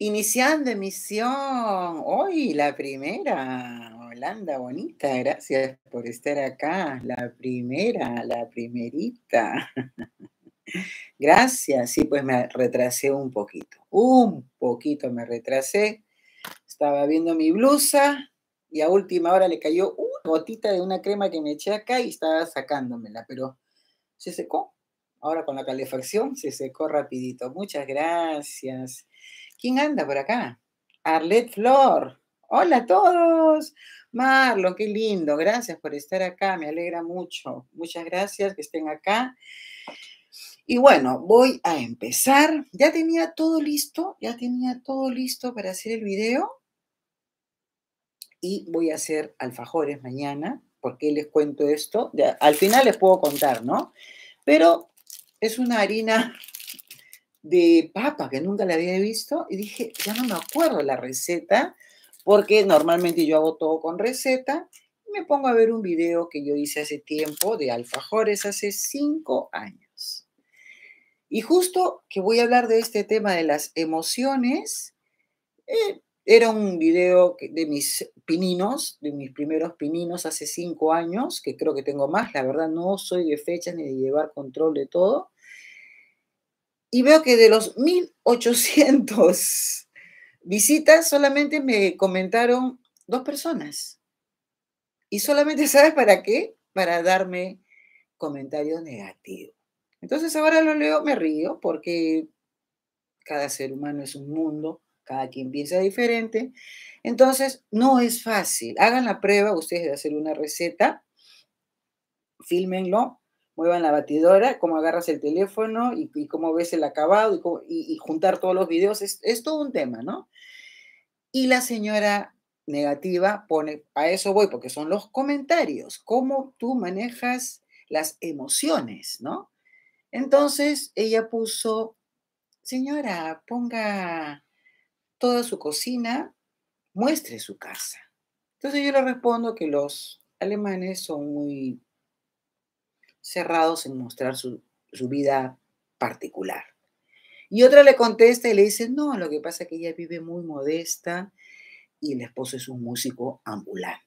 Iniciando emisión, hoy la primera, Holanda bonita, gracias por estar acá, la primera, la primerita. Gracias, sí, pues me retrasé un poquito, un poquito me retrasé. Estaba viendo mi blusa y a última hora le cayó una gotita de una crema que me eché acá y estaba sacándomela, pero se secó. Ahora con la calefacción se secó rapidito. Muchas gracias. ¿Quién anda por acá? Arlet Flor. Hola a todos. Marlon, qué lindo. Gracias por estar acá. Me alegra mucho. Muchas gracias que estén acá. Y bueno, voy a empezar. Ya tenía todo listo. Ya tenía todo listo para hacer el video. Y voy a hacer alfajores mañana. ¿Por qué les cuento esto? al final les puedo contar, ¿no? Pero es una harina de papa que nunca la había visto y dije, ya no me acuerdo la receta, porque normalmente yo hago todo con receta. Y me pongo a ver un video que yo hice hace tiempo de alfajores, hace cinco años. Y justo que voy a hablar de este tema de las emociones, eh, era un video de mis pininos, de mis primeros pininos hace cinco años, que creo que tengo más, la verdad no soy de fecha ni de llevar control de todo y veo que de los 1800 visitas solamente me comentaron dos personas. Y solamente, ¿sabes para qué? Para darme comentarios negativos. Entonces ahora lo leo, me río, porque cada ser humano es un mundo, cada quien piensa diferente. Entonces, no es fácil. Hagan la prueba ustedes de hacer una receta, fílmenlo muevan la batidora, cómo agarras el teléfono y, cómo ves el acabado y, juntar todos los videos, es, todo un tema, ¿no? Y la señora negativa pone, a eso voy, porque son los comentarios, cómo tú manejas las emociones, ¿no? Entonces ella puso, señora, ponga toda su cocina, muestre su casa. Entonces yo le respondo que los alemanes son muy cerrados en mostrar su, vida particular. Y otra le contesta y le dice, no, lo que pasa es que ella vive muy modesta y el esposo es un músico ambulante.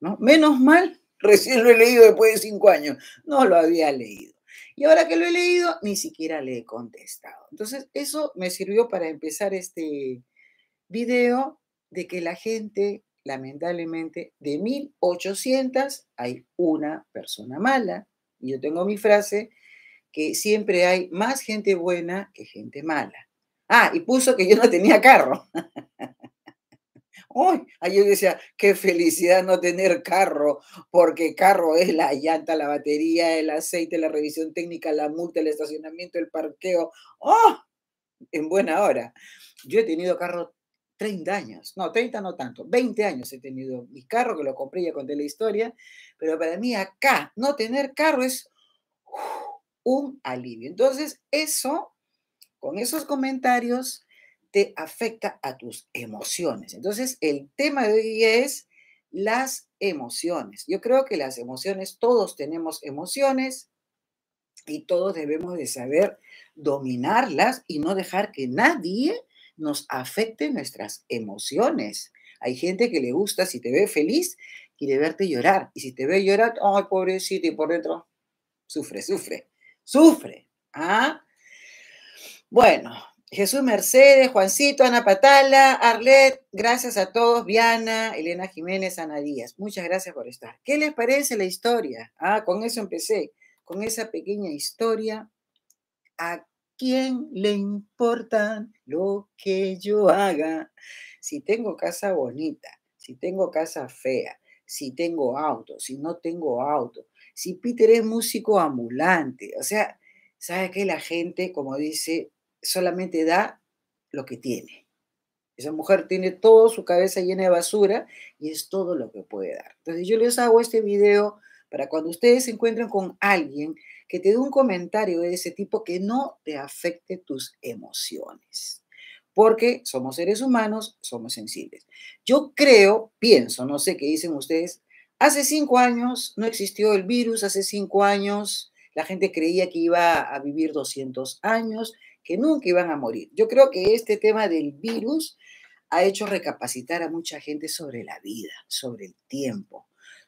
¿No? Menos mal, recién lo he leído después de cinco años, no lo había leído. Y ahora que lo he leído, ni siquiera le he contestado. Entonces, eso me sirvió para empezar este video de que la gente, lamentablemente, de 1800 hay una persona mala, yo tengo mi frase que siempre hay más gente buena que gente mala. Ah, y puso que yo no tenía carro. Uy, yo decía, qué felicidad no tener carro, porque carro es la llanta, la batería, el aceite, la revisión técnica, la multa, el estacionamiento, el parqueo. ¡Oh! En buena hora. Yo he tenido carro 30 años, no, 30 no tanto, 20 años he tenido mi carro, que lo compré, ya conté la historia, pero para mí acá no tener carro es un alivio. Entonces, eso, con esos comentarios, te afecta a tus emociones. Entonces, el tema de hoy es las emociones. Yo creo que las emociones, todos tenemos emociones y todos debemos de saber dominarlas y no dejar que nadie nos afecte nuestras emociones. Hay gente que le gusta, si te ve feliz, quiere verte llorar. Y si te ve llorar, ay, pobrecito, y por dentro, sufre, sufre, sufre. ¿Ah? Bueno, Jesús Mercedes, Juancito, Ana Patala, Arlet, gracias a todos, Viana, Elena Jiménez, Ana Díaz, muchas gracias por estar. ¿Qué les parece la historia? Ah, con eso empecé, con esa pequeña historia a quién le importa lo que yo haga? Si tengo casa bonita, si tengo casa fea, si tengo auto, si no tengo auto, si Peter es músico ambulante, o sea, sabe que la gente, como dice, solamente da lo que tiene. Esa mujer tiene toda su cabeza llena de basura y es todo lo que puede dar. Entonces yo les hago este video para cuando ustedes se encuentren con alguien que te dé un comentario de ese tipo que no te afecte tus emociones. Porque somos seres humanos, somos sensibles. Yo creo, pienso, no sé qué dicen ustedes, hace cinco años no existió el virus, hace cinco años la gente creía que iba a vivir 200 años, que nunca iban a morir. Yo creo que este tema del virus ha hecho recapacitar a mucha gente sobre la vida, sobre el tiempo,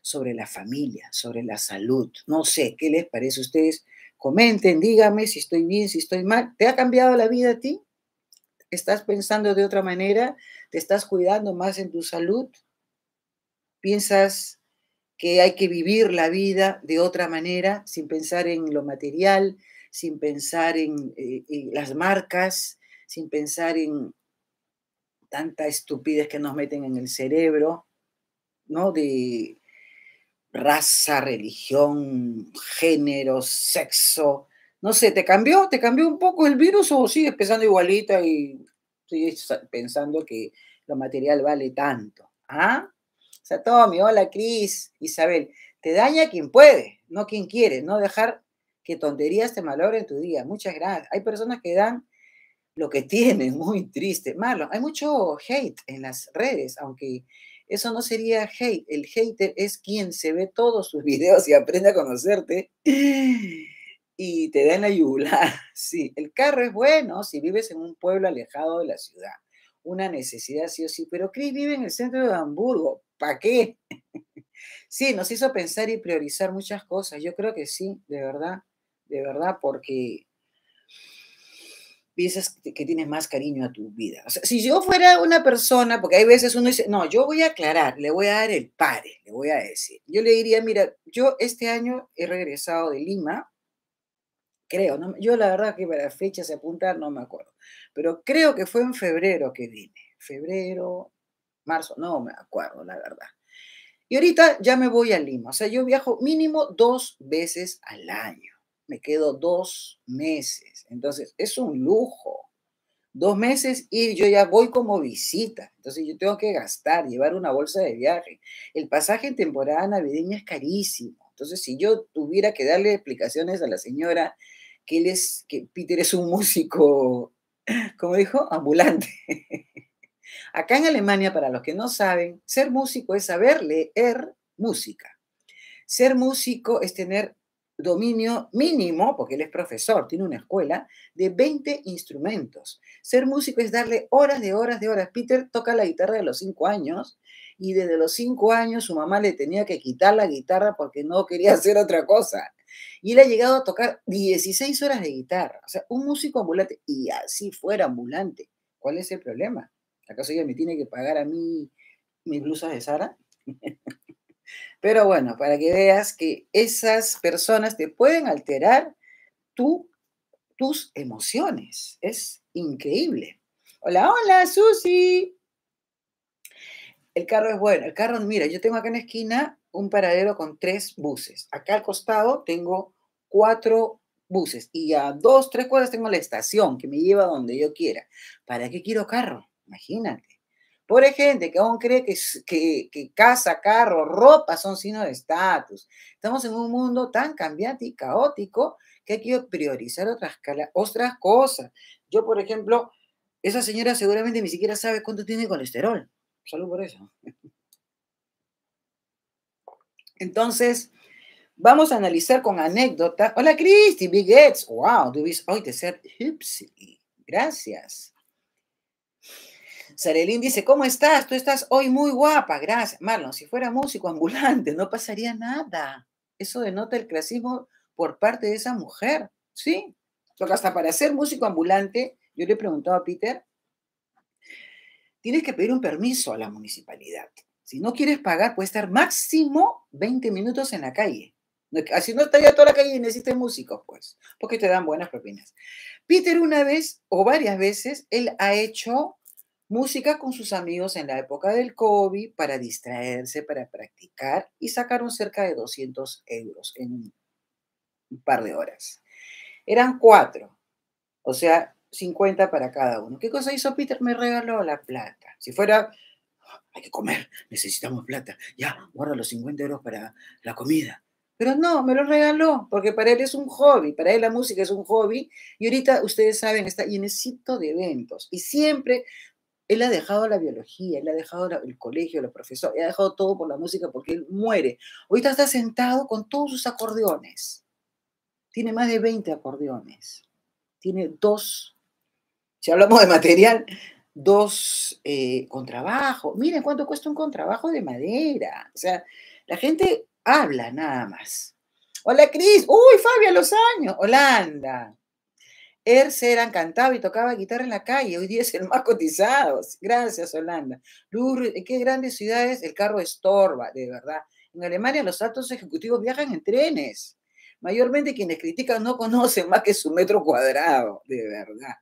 sobre la familia, sobre la salud. No sé, ¿qué les parece a ustedes? Comenten, díganme si estoy bien, si estoy mal. ¿Te ha cambiado la vida a ti? ¿Estás pensando de otra manera? ¿Te estás cuidando más en tu salud? ¿Piensas que hay que vivir la vida de otra manera, sin pensar en lo material, sin pensar en, eh, las marcas, sin pensar en tanta estupidez que nos meten en el cerebro, ¿no? De raza, religión, género, sexo. No sé, ¿te cambió? ¿Te cambió un poco el virus o sigues pensando igualita y sigues pensando que lo material vale tanto? ¿Ah? O sea, Tommy, hola Cris, Isabel, te daña quien puede, no quien quiere, no dejar que tonterías te malogren tu día. Muchas gracias. Hay personas que dan lo que tienen, muy triste. Marlon, hay mucho hate en las redes, aunque eso no sería hate. El hater es quien se ve todos sus videos y aprende a conocerte y te da en la yula, Sí, el carro es bueno si vives en un pueblo alejado de la ciudad. Una necesidad sí o sí. Pero Chris vive en el centro de Hamburgo. ¿Para qué? sí, nos hizo pensar y priorizar muchas cosas. Yo creo que sí, de verdad, de verdad, porque piensas que tienes más cariño a tu vida. O sea, si yo fuera una persona, porque hay veces uno dice, no, yo voy a aclarar, le voy a dar el pare, le voy a decir. Yo le diría, mira, yo este año he regresado de Lima, creo, yo la verdad que para fechas se apunta, no me acuerdo, pero creo que fue en febrero que vine, febrero, marzo, no me acuerdo, la verdad. Y ahorita ya me voy a Lima, o sea, yo viajo mínimo dos veces al año me quedo dos meses. Entonces, es un lujo. Dos meses y yo ya voy como visita. Entonces, yo tengo que gastar, llevar una bolsa de viaje. El pasaje en temporada navideña es carísimo. Entonces, si yo tuviera que darle explicaciones a la señora que, él es, que Peter es un músico, como dijo, ambulante. Acá en Alemania, para los que no saben, ser músico es saber leer música. Ser músico es tener dominio mínimo, porque él es profesor, tiene una escuela, de 20 instrumentos. Ser músico es darle horas de horas de horas. Peter toca la guitarra de los 5 años y desde los 5 años su mamá le tenía que quitar la guitarra porque no quería hacer otra cosa. Y él ha llegado a tocar 16 horas de guitarra. O sea, un músico ambulante, y así fuera ambulante. ¿Cuál es el problema? ¿Acaso ella me tiene que pagar a mí mis blusas de Sara? Pero bueno, para que veas que esas personas te pueden alterar tus emociones. Es increíble. Hola, hola, Susi. El carro es bueno. El carro, mira, yo tengo acá en la esquina un paradero con tres buses. Acá al costado tengo cuatro buses y a dos, tres cuadras tengo la estación que me lleva donde yo quiera. ¿Para qué quiero carro? Imagínate. Pobre gente que aún cree que, que, casa, carro, ropa son signos de estatus. Estamos en un mundo tan cambiante y caótico que hay que priorizar otras, otras cosas. Yo, por ejemplo, esa señora seguramente ni siquiera sabe cuánto tiene colesterol. Salud por eso. Entonces, vamos a analizar con anécdota. Hola, Cristi. Big Wow, tú viste hoy te hübsch. Gracias. Sarelín dice, ¿cómo estás? Tú estás hoy muy guapa, gracias. Marlon, si fuera músico ambulante, no pasaría nada. Eso denota el clasismo por parte de esa mujer, ¿sí? Porque hasta para ser músico ambulante, yo le he preguntado a Peter, tienes que pedir un permiso a la municipalidad. Si no quieres pagar, puedes estar máximo 20 minutos en la calle. Así no estaría toda la calle y necesitas músicos, pues, porque te dan buenas propinas. Peter una vez o varias veces, él ha hecho música con sus amigos en la época del COVID para distraerse, para practicar y sacaron cerca de 200 euros en un par de horas. Eran cuatro, o sea, 50 para cada uno. ¿Qué cosa hizo Peter? Me regaló la plata. Si fuera, hay que comer, necesitamos plata, ya, guarda los 50 euros para la comida. Pero no, me lo regaló, porque para él es un hobby, para él la música es un hobby. Y ahorita ustedes saben, está llenecito de eventos. Y siempre él ha dejado la biología, él ha dejado el colegio, la profesores, él ha dejado todo por la música porque él muere. Ahorita está sentado con todos sus acordeones. Tiene más de 20 acordeones. Tiene dos, si hablamos de material, dos eh, contrabajos. Miren cuánto cuesta un contrabajo de madera. O sea, la gente habla nada más. Hola, Cris. Uy, Fabia los años. Holanda. Erce era encantado y tocaba guitarra en la calle, hoy día es el más cotizado. Gracias, Holanda. Eh, qué grandes ciudades, el carro estorba, de verdad. En Alemania los altos ejecutivos viajan en trenes. Mayormente quienes critican no conocen más que su metro cuadrado, de verdad.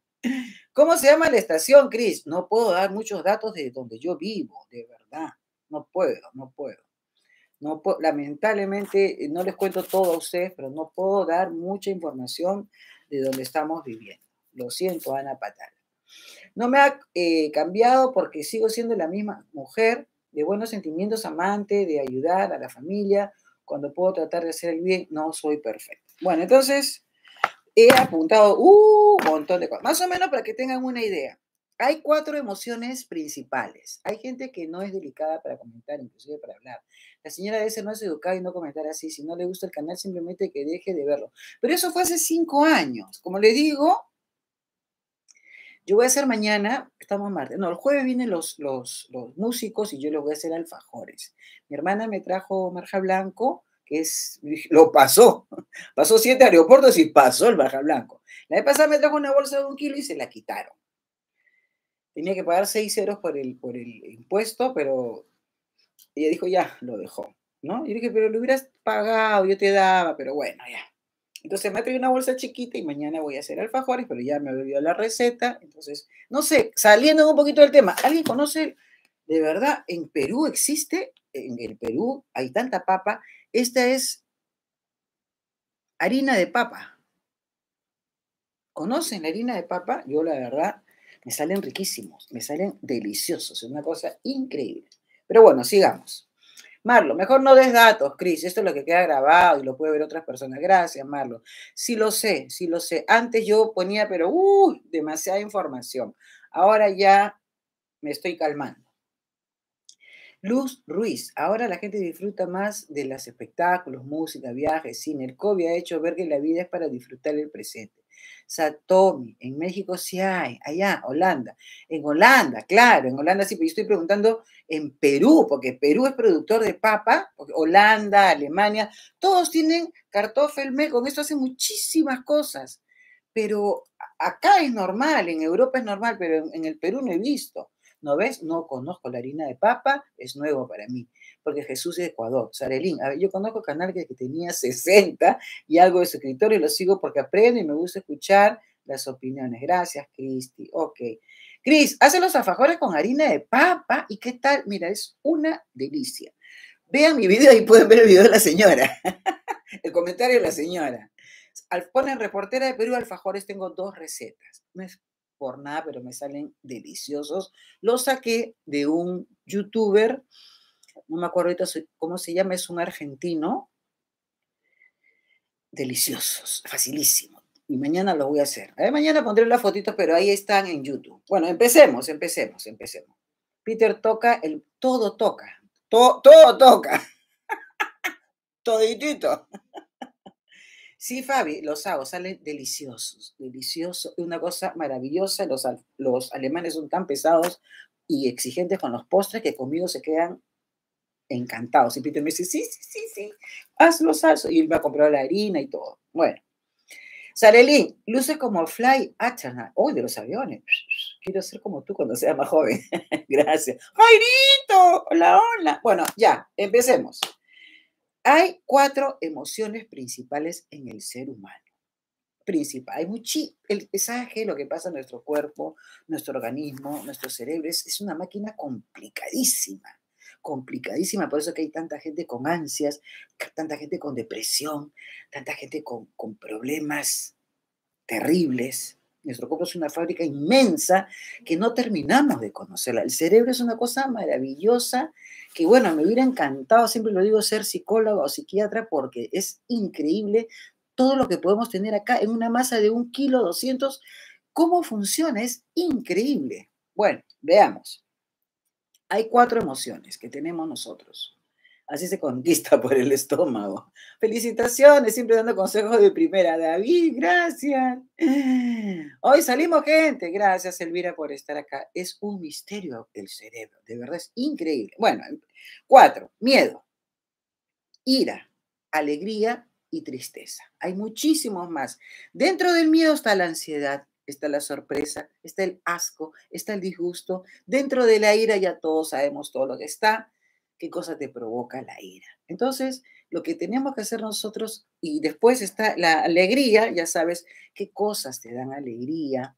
¿Cómo se llama la estación, Chris? No puedo dar muchos datos de donde yo vivo, de verdad. No puedo, no puedo. No puedo. lamentablemente eh, no les cuento todo a ustedes, pero no puedo dar mucha información de donde estamos viviendo. Lo siento, Ana Patal. No me ha eh, cambiado porque sigo siendo la misma mujer, de buenos sentimientos, amante, de ayudar a la familia. Cuando puedo tratar de hacer el bien, no soy perfecta. Bueno, entonces he apuntado un montón de cosas, más o menos para que tengan una idea. Hay cuatro emociones principales. Hay gente que no es delicada para comentar, inclusive para hablar. La señora de ese no es educada y no comentar así. Si no le gusta el canal, simplemente que deje de verlo. Pero eso fue hace cinco años. Como le digo, yo voy a hacer mañana, estamos martes, no, el jueves vienen los, los, los músicos y yo les voy a hacer alfajores. Mi hermana me trajo marja blanco, que es, lo pasó, pasó siete aeropuertos y pasó el marja blanco. La de pasar me trajo una bolsa de un kilo y se la quitaron tenía que pagar seis euros por el, por el impuesto, pero ella dijo, ya, lo dejó, ¿no? Yo dije, pero lo hubieras pagado, yo te daba, pero bueno, ya. Entonces me traído una bolsa chiquita y mañana voy a hacer alfajores, pero ya me olvidó la receta. Entonces, no sé, saliendo un poquito del tema, ¿alguien conoce, de verdad, en Perú existe, en el Perú hay tanta papa, esta es harina de papa. ¿Conocen harina de papa? Yo la verdad me salen riquísimos, me salen deliciosos, es una cosa increíble. Pero bueno, sigamos. Marlo, mejor no des datos, Cris, esto es lo que queda grabado y lo puede ver otras personas. Gracias, Marlo. Sí lo sé, sí lo sé. Antes yo ponía, pero, uy, demasiada información. Ahora ya me estoy calmando. Luz Ruiz, ahora la gente disfruta más de los espectáculos, música, viajes, cine. El COVID ha hecho ver que la vida es para disfrutar el presente. Satomi, en México sí hay, allá, Holanda. En Holanda, claro, en Holanda sí, pero yo estoy preguntando en Perú, porque Perú es productor de papa, Holanda, Alemania, todos tienen cartofel, con esto hacen muchísimas cosas. Pero acá es normal, en Europa es normal, pero en el Perú no he visto. ¿No ves? No conozco la harina de papa, es nuevo para mí. Porque Jesús de Ecuador, Sarelín, a ver, yo conozco canal que, tenía 60 y algo de su escritorio y lo sigo porque aprendo y me gusta escuchar las opiniones. Gracias, Cristi. Ok. Cris, hace los alfajores con harina de papa y qué tal, mira, es una delicia. Vean mi video y pueden ver el video de la señora, el comentario de la señora. Al, ponen reportera de Perú alfajores, tengo dos recetas por nada, pero me salen deliciosos. Los saqué de un youtuber, no me acuerdo ahorita cómo se llama, es un argentino. Deliciosos, facilísimo. Y mañana lo voy a hacer. Eh, mañana pondré las fotitos, pero ahí están en YouTube. Bueno, empecemos, empecemos, empecemos. Peter toca, el, todo toca, todo toca, toditito. Sí, Fabi, los hago, salen deliciosos, deliciosos, una cosa maravillosa. Los, alemanes son tan pesados y exigentes con los postres que conmigo se quedan encantados. Y Peter me dice, sí, sí, sí, sí, los salsos Y él me ha comprado la harina y todo. Bueno. Sarelín, luce como Fly Atchana. Uy, de los aviones. Quiero ser como tú cuando sea más joven. Gracias. ¡Jairito! Hola, hola. Bueno, ya, empecemos. Hay cuatro emociones principales en el ser humano. Principal. Hay el pesaje, lo que pasa en nuestro cuerpo, nuestro organismo, nuestros cerebros es, una máquina complicadísima complicadísima, por eso que hay tanta gente con ansias, tanta gente con depresión, tanta gente con problemas terribles, nuestro cuerpo es una fábrica inmensa que no terminamos de conocerla. El cerebro es una cosa maravillosa que, bueno, me hubiera encantado, siempre lo digo, ser psicóloga o psiquiatra porque es increíble todo lo que podemos tener acá en una masa de un kilo, 200. ¿Cómo funciona? Es increíble. Bueno, veamos. Hay cuatro emociones que tenemos nosotros. Así se conquista por el estómago. Felicitaciones, siempre dando consejos de primera. David, gracias. Hoy salimos gente. Gracias, Elvira, por estar acá. Es un misterio el cerebro, de verdad es increíble. Bueno, cuatro, miedo, ira, alegría y tristeza. Hay muchísimos más. Dentro del miedo está la ansiedad, está la sorpresa, está el asco, está el disgusto. Dentro de la ira ya todos sabemos todo lo que está qué cosa te provoca la ira. Entonces, lo que tenemos que hacer nosotros, y después está la alegría, ya sabes, qué cosas te dan alegría.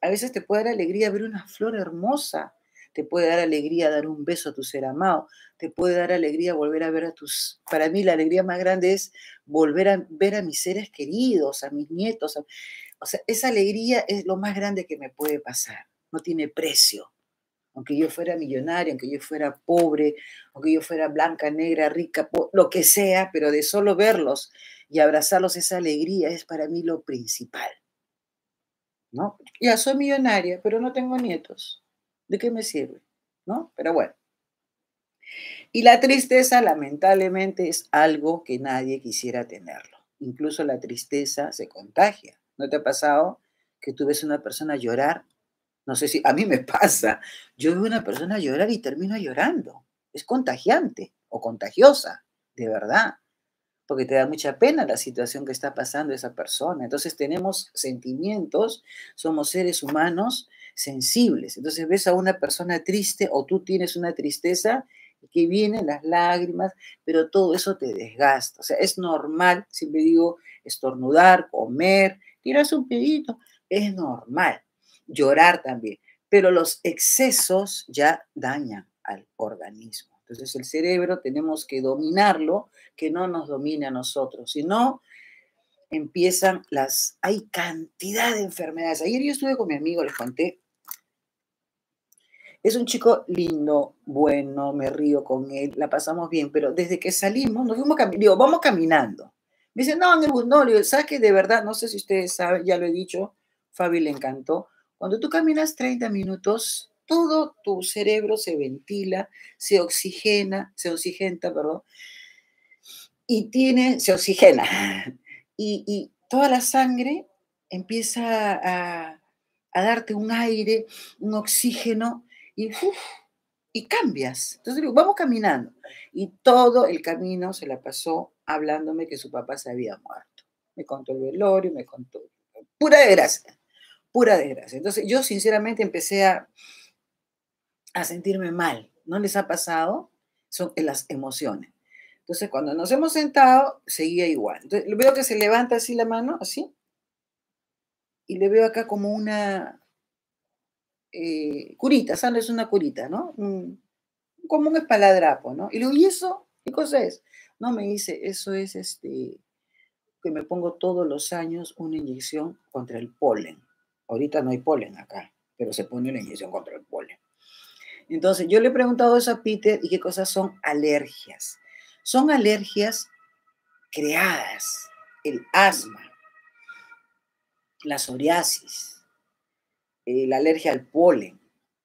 A veces te puede dar alegría ver una flor hermosa, te puede dar alegría dar un beso a tu ser amado, te puede dar alegría volver a ver a tus... Para mí la alegría más grande es volver a ver a mis seres queridos, a mis nietos. o sea, esa alegría es lo más grande que me puede pasar, no tiene precio aunque yo fuera millonaria, aunque yo fuera pobre, aunque yo fuera blanca, negra, rica, lo que sea, pero de solo verlos y abrazarlos, esa alegría es para mí lo principal. ¿No? Ya soy millonaria, pero no tengo nietos. ¿De qué me sirve? ¿No? Pero bueno. Y la tristeza, lamentablemente, es algo que nadie quisiera tenerlo. Incluso la tristeza se contagia. ¿No te ha pasado que tú ves a una persona llorar no sé si a mí me pasa. Yo veo a una persona llorar y termino llorando. Es contagiante o contagiosa, de verdad, porque te da mucha pena la situación que está pasando esa persona. Entonces tenemos sentimientos, somos seres humanos sensibles. Entonces ves a una persona triste o tú tienes una tristeza que vienen las lágrimas, pero todo eso te desgasta. O sea, es normal, siempre digo, estornudar, comer, tiras un pedito, es normal llorar también, pero los excesos ya dañan al organismo. Entonces el cerebro tenemos que dominarlo, que no nos domine a nosotros, sino empiezan las, hay cantidad de enfermedades. Ayer yo estuve con mi amigo, les conté, es un chico lindo, bueno, me río con él, la pasamos bien, pero desde que salimos, nos fuimos caminando, digo, vamos caminando. Me dice, no, en el no, ¿sabes que de verdad? No sé si ustedes saben, ya lo he dicho, Fabi le encantó, cuando tú caminas 30 minutos, todo tu cerebro se ventila, se oxigena, se oxigenta, perdón, y tiene, se oxigena, y, y toda la sangre empieza a, a, darte un aire, un oxígeno, y, y cambias. Entonces vamos caminando. Y todo el camino se la pasó hablándome que su papá se había muerto. Me contó el velorio, me contó pura gracia pura desgracia. Entonces yo sinceramente empecé a, a sentirme mal. ¿No les ha pasado? Son eh, las emociones. Entonces cuando nos hemos sentado, seguía igual. Entonces, veo que se levanta así la mano, así. Y le veo acá como una eh, curita, Sandra es una curita, ¿no? como un espaladrapo, ¿no? Y le digo, ¿y eso? ¿Qué cosa es? No, me dice, eso es este, que me pongo todos los años una inyección contra el polen. Ahorita no hay polen acá, pero se pone una inyección contra el polen. Entonces, yo le he preguntado eso a Peter y qué cosas son alergias. Son alergias creadas, el asma, la psoriasis, eh, la alergia al polen,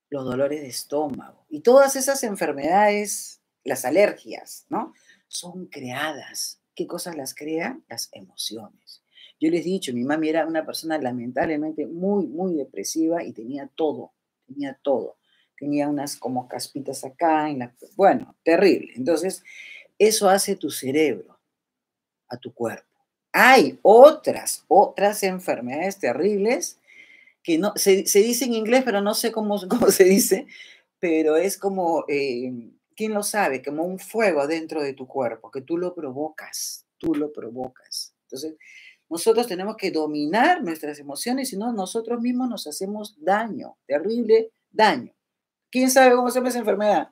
los dolores de estómago y todas esas enfermedades, las alergias, ¿no? Son creadas. ¿Qué cosas las crean? Las emociones. Yo les he dicho, mi mami era una persona lamentablemente muy, muy depresiva y tenía todo, tenía todo. Tenía unas como caspitas acá, en la, bueno, terrible. Entonces, eso hace tu cerebro a tu cuerpo. Hay otras, otras enfermedades terribles que no, se, se dice en inglés, pero no sé cómo, cómo se dice, pero es como, eh, ¿quién lo sabe? Como un fuego dentro de tu cuerpo, que tú lo provocas, tú lo provocas. Entonces, nosotros tenemos que dominar nuestras emociones, si no, nosotros mismos nos hacemos daño, terrible daño. ¿Quién sabe cómo se llama esa enfermedad?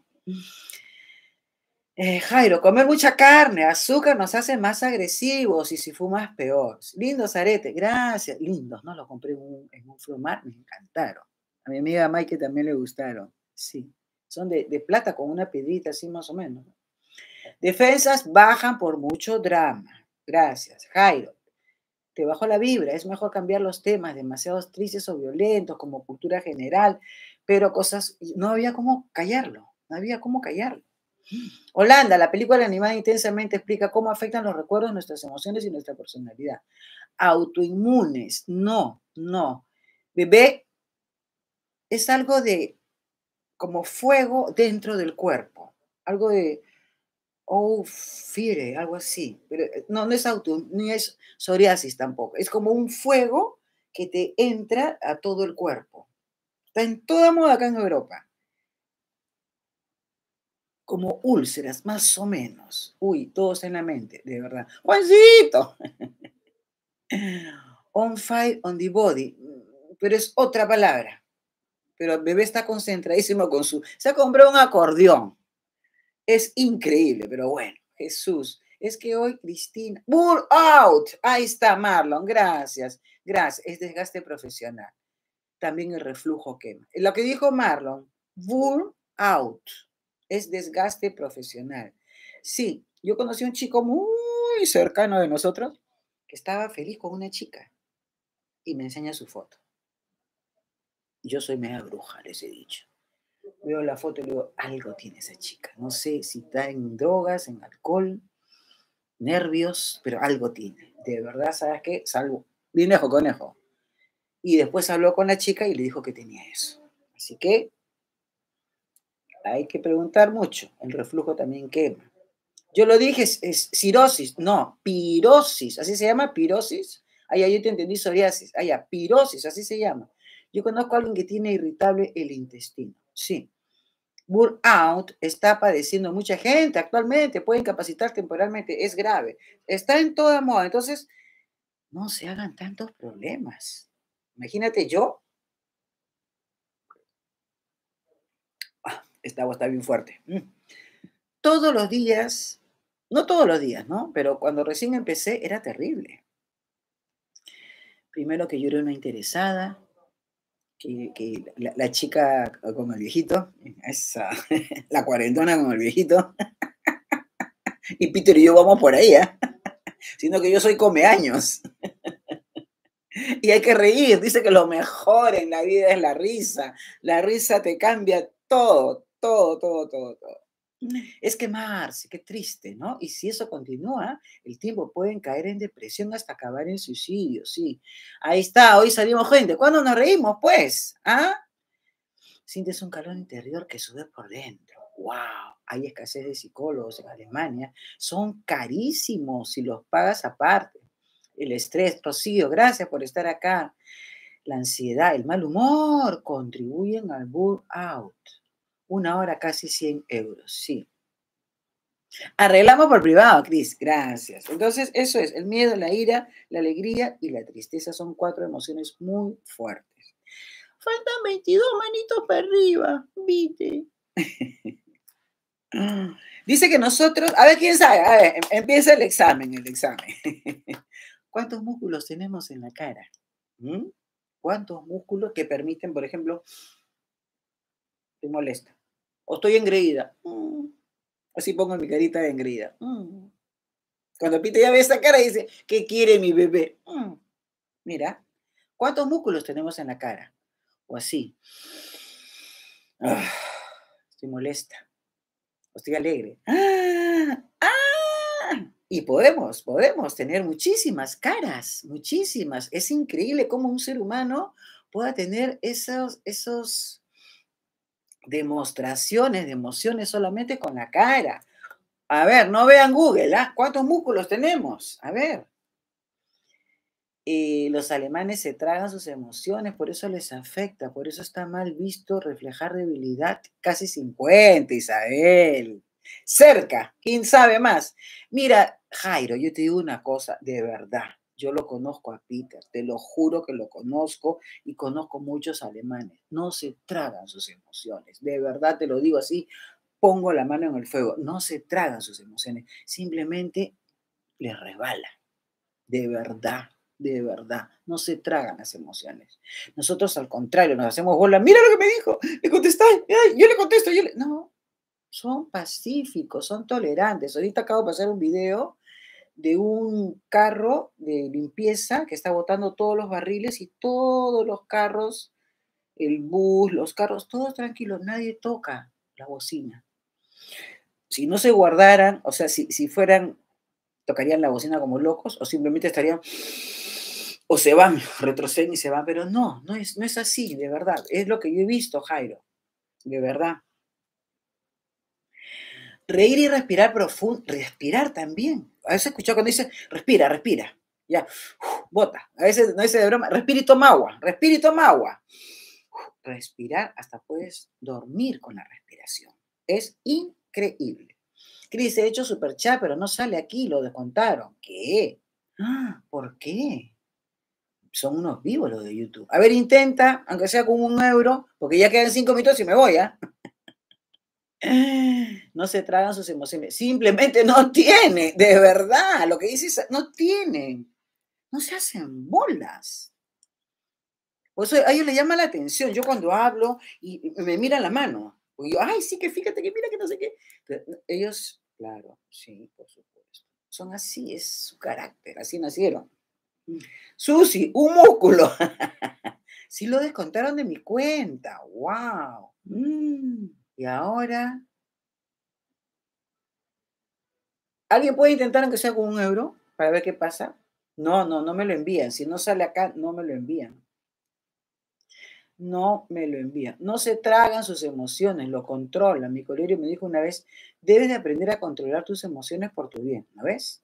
Eh, Jairo, comer mucha carne, azúcar nos hace más agresivos y si fumas peor. Lindos aretes, gracias. Lindos, ¿no? Los compré en un, en me encantaron. A mi amiga Maike también le gustaron. Sí, son de, de plata con una piedrita así más o menos. Defensas bajan por mucho drama. Gracias, Jairo te bajó la vibra, es mejor cambiar los temas demasiado tristes o violentos como cultura general, pero cosas, no había cómo callarlo, no había cómo callarlo. Holanda, la película animada intensamente explica cómo afectan los recuerdos, nuestras emociones y nuestra personalidad. Autoinmunes, no, no. Bebé es algo de como fuego dentro del cuerpo, algo de Oh, fire, algo así. Pero eh, no, no es auto, ni es psoriasis tampoco. Es como un fuego que te entra a todo el cuerpo. Está en toda moda acá en Europa. Como úlceras, más o menos. Uy, todos en la mente, de verdad. ¡Juancito! on fire on the body. Pero es otra palabra. Pero el bebé está concentradísimo con su. Se compró un acordeón es increíble, pero bueno, Jesús. Es que hoy Cristina. ¡Bull out! Ahí está Marlon, gracias. Gracias. Es desgaste profesional. También el reflujo quema. Lo que dijo Marlon, ¡Bull out. Es desgaste profesional. Sí, yo conocí a un chico muy cercano de nosotros que estaba feliz con una chica y me enseña su foto. Yo soy media bruja, les he dicho veo la foto y le digo, algo tiene esa chica. No sé si está en drogas, en alcohol, nervios, pero algo tiene. De verdad, ¿sabes qué? Salvo. Vinejo, conejo. Y después habló con la chica y le dijo que tenía eso. Así que hay que preguntar mucho. El reflujo también quema. Yo lo dije, es, cirrosis, no, pirosis, así se llama, pirosis. Ahí yo te entendí psoriasis, ay, pirosis, así se llama. Yo conozco a alguien que tiene irritable el intestino, sí burnout está padeciendo mucha gente actualmente, puede incapacitar temporalmente, es grave, está en toda moda. Entonces, no se hagan tantos problemas. Imagínate yo. Ah, esta agua está bien fuerte. Mm. Todos los días, no todos los días, ¿no? Pero cuando recién empecé era terrible. Primero que yo era una interesada, que, la, chica con el viejito, esa, la cuarentona con el viejito, y Peter y yo vamos por ahí, ¿eh? sino que yo soy come años. Y hay que reír, dice que lo mejor en la vida es la risa. La risa te cambia todo, todo, todo, todo, todo es quemarse, qué triste, ¿no? Y si eso continúa, el tiempo pueden caer en depresión hasta acabar en suicidio, sí. Ahí está, hoy salimos gente. ¿Cuándo nos reímos, pues? ¿Ah? Sientes un calor interior que sube por dentro. ¡Wow! Hay escasez de psicólogos en Alemania. Son carísimos si los pagas aparte. El estrés, Rocío, gracias por estar acá. La ansiedad, el mal humor contribuyen al burnout. Una hora casi 100 euros, sí. Arreglamos por privado, Cris, gracias. Entonces, eso es, el miedo, la ira, la alegría y la tristeza son cuatro emociones muy fuertes. Faltan 22 manitos para arriba, viste. Dice que nosotros, a ver quién sabe, a ver, em, empieza el examen, el examen. ¿Cuántos músculos tenemos en la cara? ¿Mm? ¿Cuántos músculos que permiten, por ejemplo, estoy molesta. O estoy engreída. Mm. Así pongo mi carita de engreída. Mm. Cuando Pita ya ve esa cara, y dice, ¿qué quiere mi bebé? Mm. Mira, ¿cuántos músculos tenemos en la cara? O así. Ah, estoy molesta. O estoy alegre. Ah, ah. Y podemos, podemos tener muchísimas caras, muchísimas. Es increíble cómo un ser humano pueda tener esos, esos, demostraciones de emociones solamente con la cara. A ver, no vean Google, ¿ah? ¿Cuántos músculos tenemos? A ver. y eh, los alemanes se tragan sus emociones, por eso les afecta, por eso está mal visto reflejar debilidad casi 50, Isabel. Cerca, quién sabe más. Mira, Jairo, yo te digo una cosa de verdad. Yo lo conozco a Peter, te lo juro que lo conozco y conozco muchos alemanes. No se tragan sus emociones, de verdad te lo digo así, pongo la mano en el fuego, no se tragan sus emociones, simplemente les rebala. de verdad. De verdad, no se tragan las emociones. Nosotros al contrario, nos hacemos bola. Mira lo que me dijo, le contesté, yo le contesto, yo No, son pacíficos, son tolerantes. Ahorita acabo de pasar un video de un carro de limpieza que está botando todos los barriles y todos los carros, el bus, los carros, todos tranquilos, nadie toca la bocina. Si no se guardaran, o sea, si, fueran, tocarían la bocina como locos o simplemente estarían o se van, retroceden y se van, pero no, no es, no es así, de verdad. Es lo que yo he visto, Jairo, de verdad. Reír y respirar profundo, respirar también. A veces escucho cuando dice, respira, respira. Ya, bota. A veces no dice de broma, respira y toma agua, respirar, hasta puedes dormir con la respiración. Es increíble. Cris, he hecho super chat, pero no sale aquí, lo descontaron. ¿Qué? Ah, ¿Por qué? Son unos vivos los de YouTube. A ver, intenta, aunque sea con un euro, porque ya quedan cinco minutos y me voy, ¿ah? no se tragan sus emociones. Simplemente no tiene, de verdad. Lo que dices, no tienen. No se hacen bolas. Por eso a ellos les llama la atención. Yo cuando hablo y me mira la mano. Y pues yo, ay, sí, que fíjate que mira que no sé qué. ellos, claro, sí, por supuesto. Son así, es su carácter, así nacieron. Susi, un músculo. si lo descontaron de mi cuenta. ¡Wow! Y ahora. ¿Alguien puede intentar aunque sea con un euro para ver qué pasa? No, no, no me lo envían. Si no sale acá, no me lo envían. No me lo envían. No se tragan sus emociones, lo controlan. Mi colegio me dijo una vez, debes de aprender a controlar tus emociones por tu bien, ¿no ves?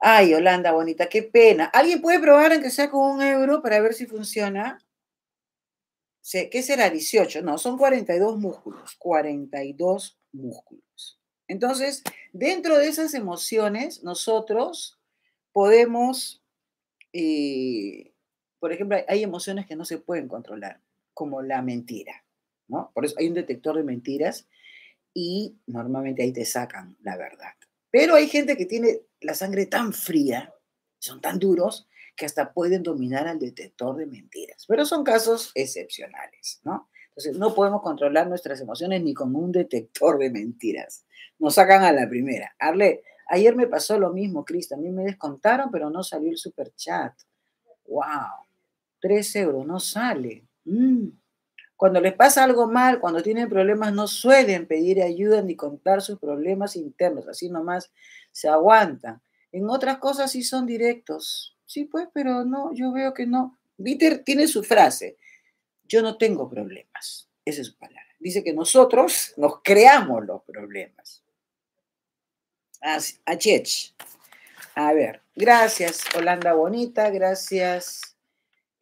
Ay, Holanda bonita, qué pena. ¿Alguien puede probar aunque sea con un euro para ver si funciona? ¿qué será 18? No, son 42 músculos, 42 músculos. Entonces, dentro de esas emociones, nosotros podemos, eh, por ejemplo, hay emociones que no se pueden controlar, como la mentira, ¿no? Por eso hay un detector de mentiras y normalmente ahí te sacan la verdad. Pero hay gente que tiene la sangre tan fría, son tan duros, que hasta pueden dominar al detector de mentiras. Pero son casos excepcionales, ¿no? Entonces, no podemos controlar nuestras emociones ni con un detector de mentiras. Nos sacan a la primera. Arle, ayer me pasó lo mismo, A mí me descontaron, pero no salió el superchat. chat. ¡Wow! Tres euros, no sale. Mm. Cuando les pasa algo mal, cuando tienen problemas, no suelen pedir ayuda ni contar sus problemas internos. Así nomás se aguantan. En otras cosas sí son directos. Sí, pues, pero no, yo veo que no. peter tiene su frase, yo no tengo problemas, esa es su palabra. Dice que nosotros nos creamos los problemas. a Chech. A ver, gracias, Holanda Bonita, gracias.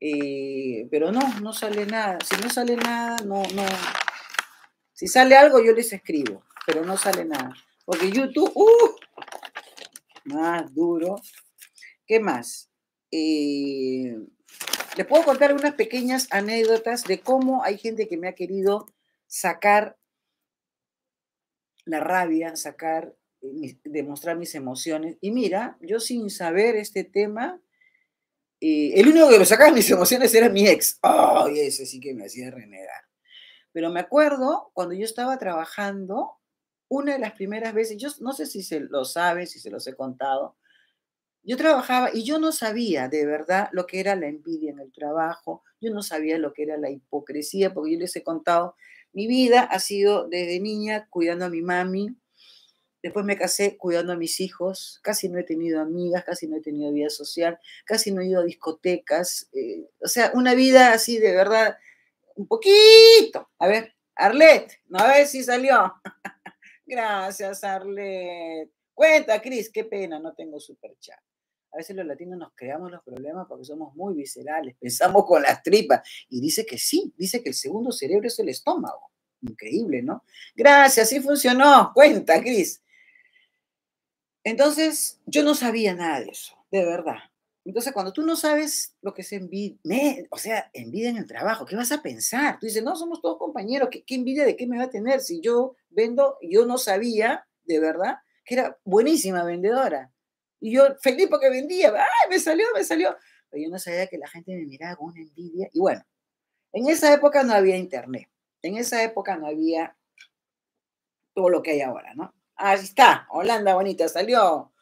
Eh, pero no, no sale nada. Si no sale nada, no, no. Si sale algo, yo les escribo, pero no sale nada. Porque YouTube, ¡uh! Más duro. ¿Qué más? Eh, les puedo contar unas pequeñas anécdotas de cómo hay gente que me ha querido sacar la rabia, sacar, eh, demostrar mis emociones. Y mira, yo sin saber este tema, eh, el único que me sacaba mis emociones era mi ex. ¡Ay, ese sí que me hacía renegar! Pero me acuerdo cuando yo estaba trabajando, una de las primeras veces, yo no sé si se lo sabe, si se los he contado, yo trabajaba y yo no sabía de verdad lo que era la envidia en el trabajo, yo no sabía lo que era la hipocresía, porque yo les he contado, mi vida ha sido desde niña cuidando a mi mami, después me casé cuidando a mis hijos, casi no he tenido amigas, casi no he tenido vida social, casi no he ido a discotecas, eh, o sea, una vida así de verdad, un poquito. A ver, Arlet, no a ver si salió. Gracias, Arlet. Cuenta, Cris, qué pena, no tengo super chat. A veces los latinos nos creamos los problemas porque somos muy viscerales, pensamos con las tripas. Y dice que sí, dice que el segundo cerebro es el estómago. Increíble, ¿no? Gracias, sí funcionó. Cuenta, Cris. Entonces, yo no sabía nada de eso, de verdad. Entonces, cuando tú no sabes lo que es envidia, o sea, envidia en el trabajo, ¿qué vas a pensar? Tú dices, no, somos todos compañeros, ¿qué, envidia de qué me va a tener si yo vendo, yo no sabía, de verdad, que era buenísima vendedora? Y yo feliz porque vendía, ¡ay, me salió, me salió! Pero yo no sabía que la gente me miraba con una envidia. Y bueno, en esa época no había internet. En esa época no había todo lo que hay ahora, ¿no? Ahí está, Holanda bonita, salió.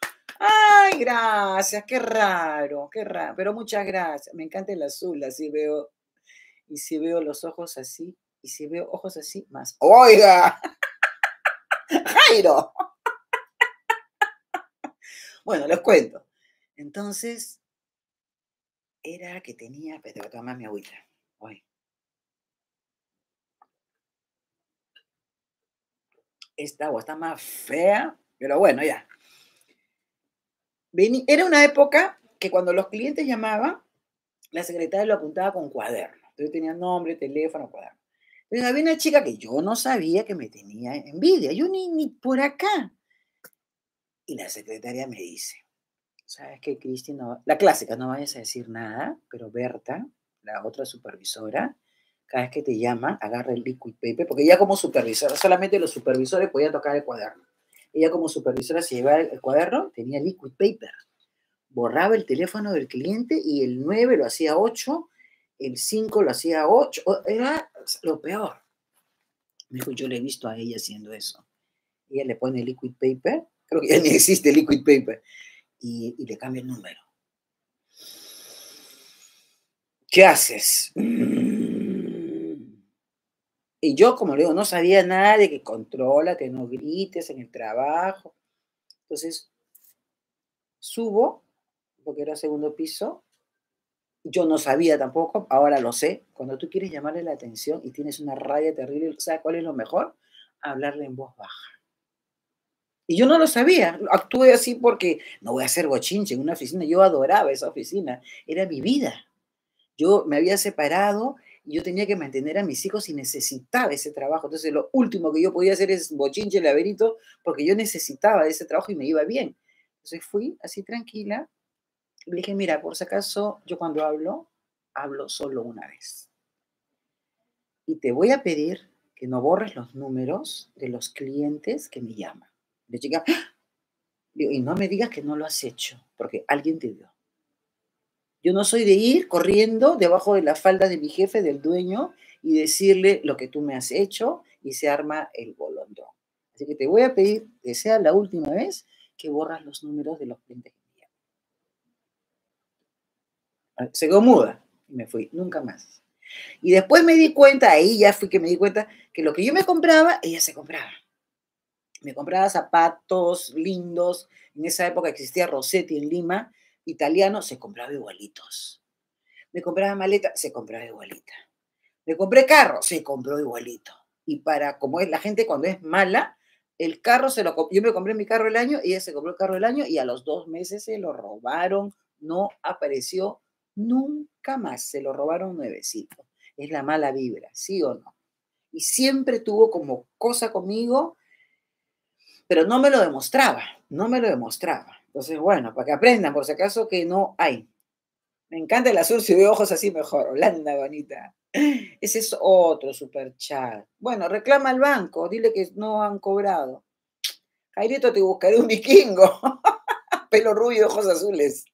Ay, gracias, qué raro, qué raro, pero muchas gracias. Me encanta el azul, así veo, y si veo los ojos así, y si veo ojos así, más. Oiga, Jairo, bueno, les cuento. Entonces, era que tenía, pero mi agüita. Esta agua está más fea, pero bueno, ya. era una época que cuando los clientes llamaban, la secretaria lo apuntaba con cuaderno. Entonces tenía nombre, teléfono, cuaderno. Pero había una chica que yo no sabía que me tenía envidia. Yo ni, ni por acá. Y la secretaria me dice, ¿sabes qué, Cristi? la clásica, no vayas a decir nada, pero Berta, la otra supervisora, cada vez que te llama, agarra el liquid paper, porque ella como supervisora, solamente los supervisores podían tocar el cuaderno. Ella como supervisora, se llevaba el cuaderno, tenía liquid paper. Borraba el teléfono del cliente y el 9 lo hacía 8, el 5 lo hacía 8, era lo peor. Me dijo, yo le he visto a ella haciendo eso. Ella le pone liquid paper creo que ya ni existe liquid paper, y, le cambia el número. ¿Qué haces? Mm. Y yo, como le digo, no sabía nada de que que no grites en el trabajo. Entonces, subo, porque era segundo piso. Yo no sabía tampoco, ahora lo sé. Cuando tú quieres llamarle la atención y tienes una raya terrible, ¿sabes cuál es lo mejor? Hablarle en voz baja. Y yo no lo sabía. Actué así porque no voy a hacer bochinche en una oficina. Yo adoraba esa oficina. Era mi vida. Yo me había separado y yo tenía que mantener a mis hijos y necesitaba ese trabajo. Entonces, lo último que yo podía hacer es bochinche, laberinto, porque yo necesitaba ese trabajo y me iba bien. Entonces fui así tranquila. Le dije, mira, por si acaso, yo cuando hablo, hablo solo una vez. Y te voy a pedir que no borres los números de los clientes que me llaman le ¡Ah! y no me digas que no lo has hecho, porque alguien te dio. Yo no soy de ir corriendo debajo de la falda de mi jefe, del dueño, y decirle lo que tú me has hecho y se arma el bolondón. Así que te voy a pedir que sea la última vez que borras los números de los clientes que ah, Se quedó muda y me fui, nunca más. Y después me di cuenta, ahí ya fui que me di cuenta que lo que yo me compraba, ella se compraba me compraba zapatos lindos. En esa época existía Rossetti en Lima, italiano, se compraba igualitos. Me compraba maleta, se compraba igualita. Me compré carro, se compró igualito. Y para, como es la gente cuando es mala, el carro se lo yo me compré mi carro el año, ella se compró el carro el año y a los dos meses se lo robaron, no apareció nunca más, se lo robaron nuevecito. Es la mala vibra, ¿sí o no? Y siempre tuvo como cosa conmigo pero no me lo demostraba, no me lo demostraba. Entonces, bueno, para que aprendan, por si acaso que no hay. Me encanta el azul, si veo ojos así mejor. Holanda, bonita. Ese es otro super chat. Bueno, reclama al banco, dile que no han cobrado. Jairito, te buscaré un vikingo. Pelo rubio, ojos azules.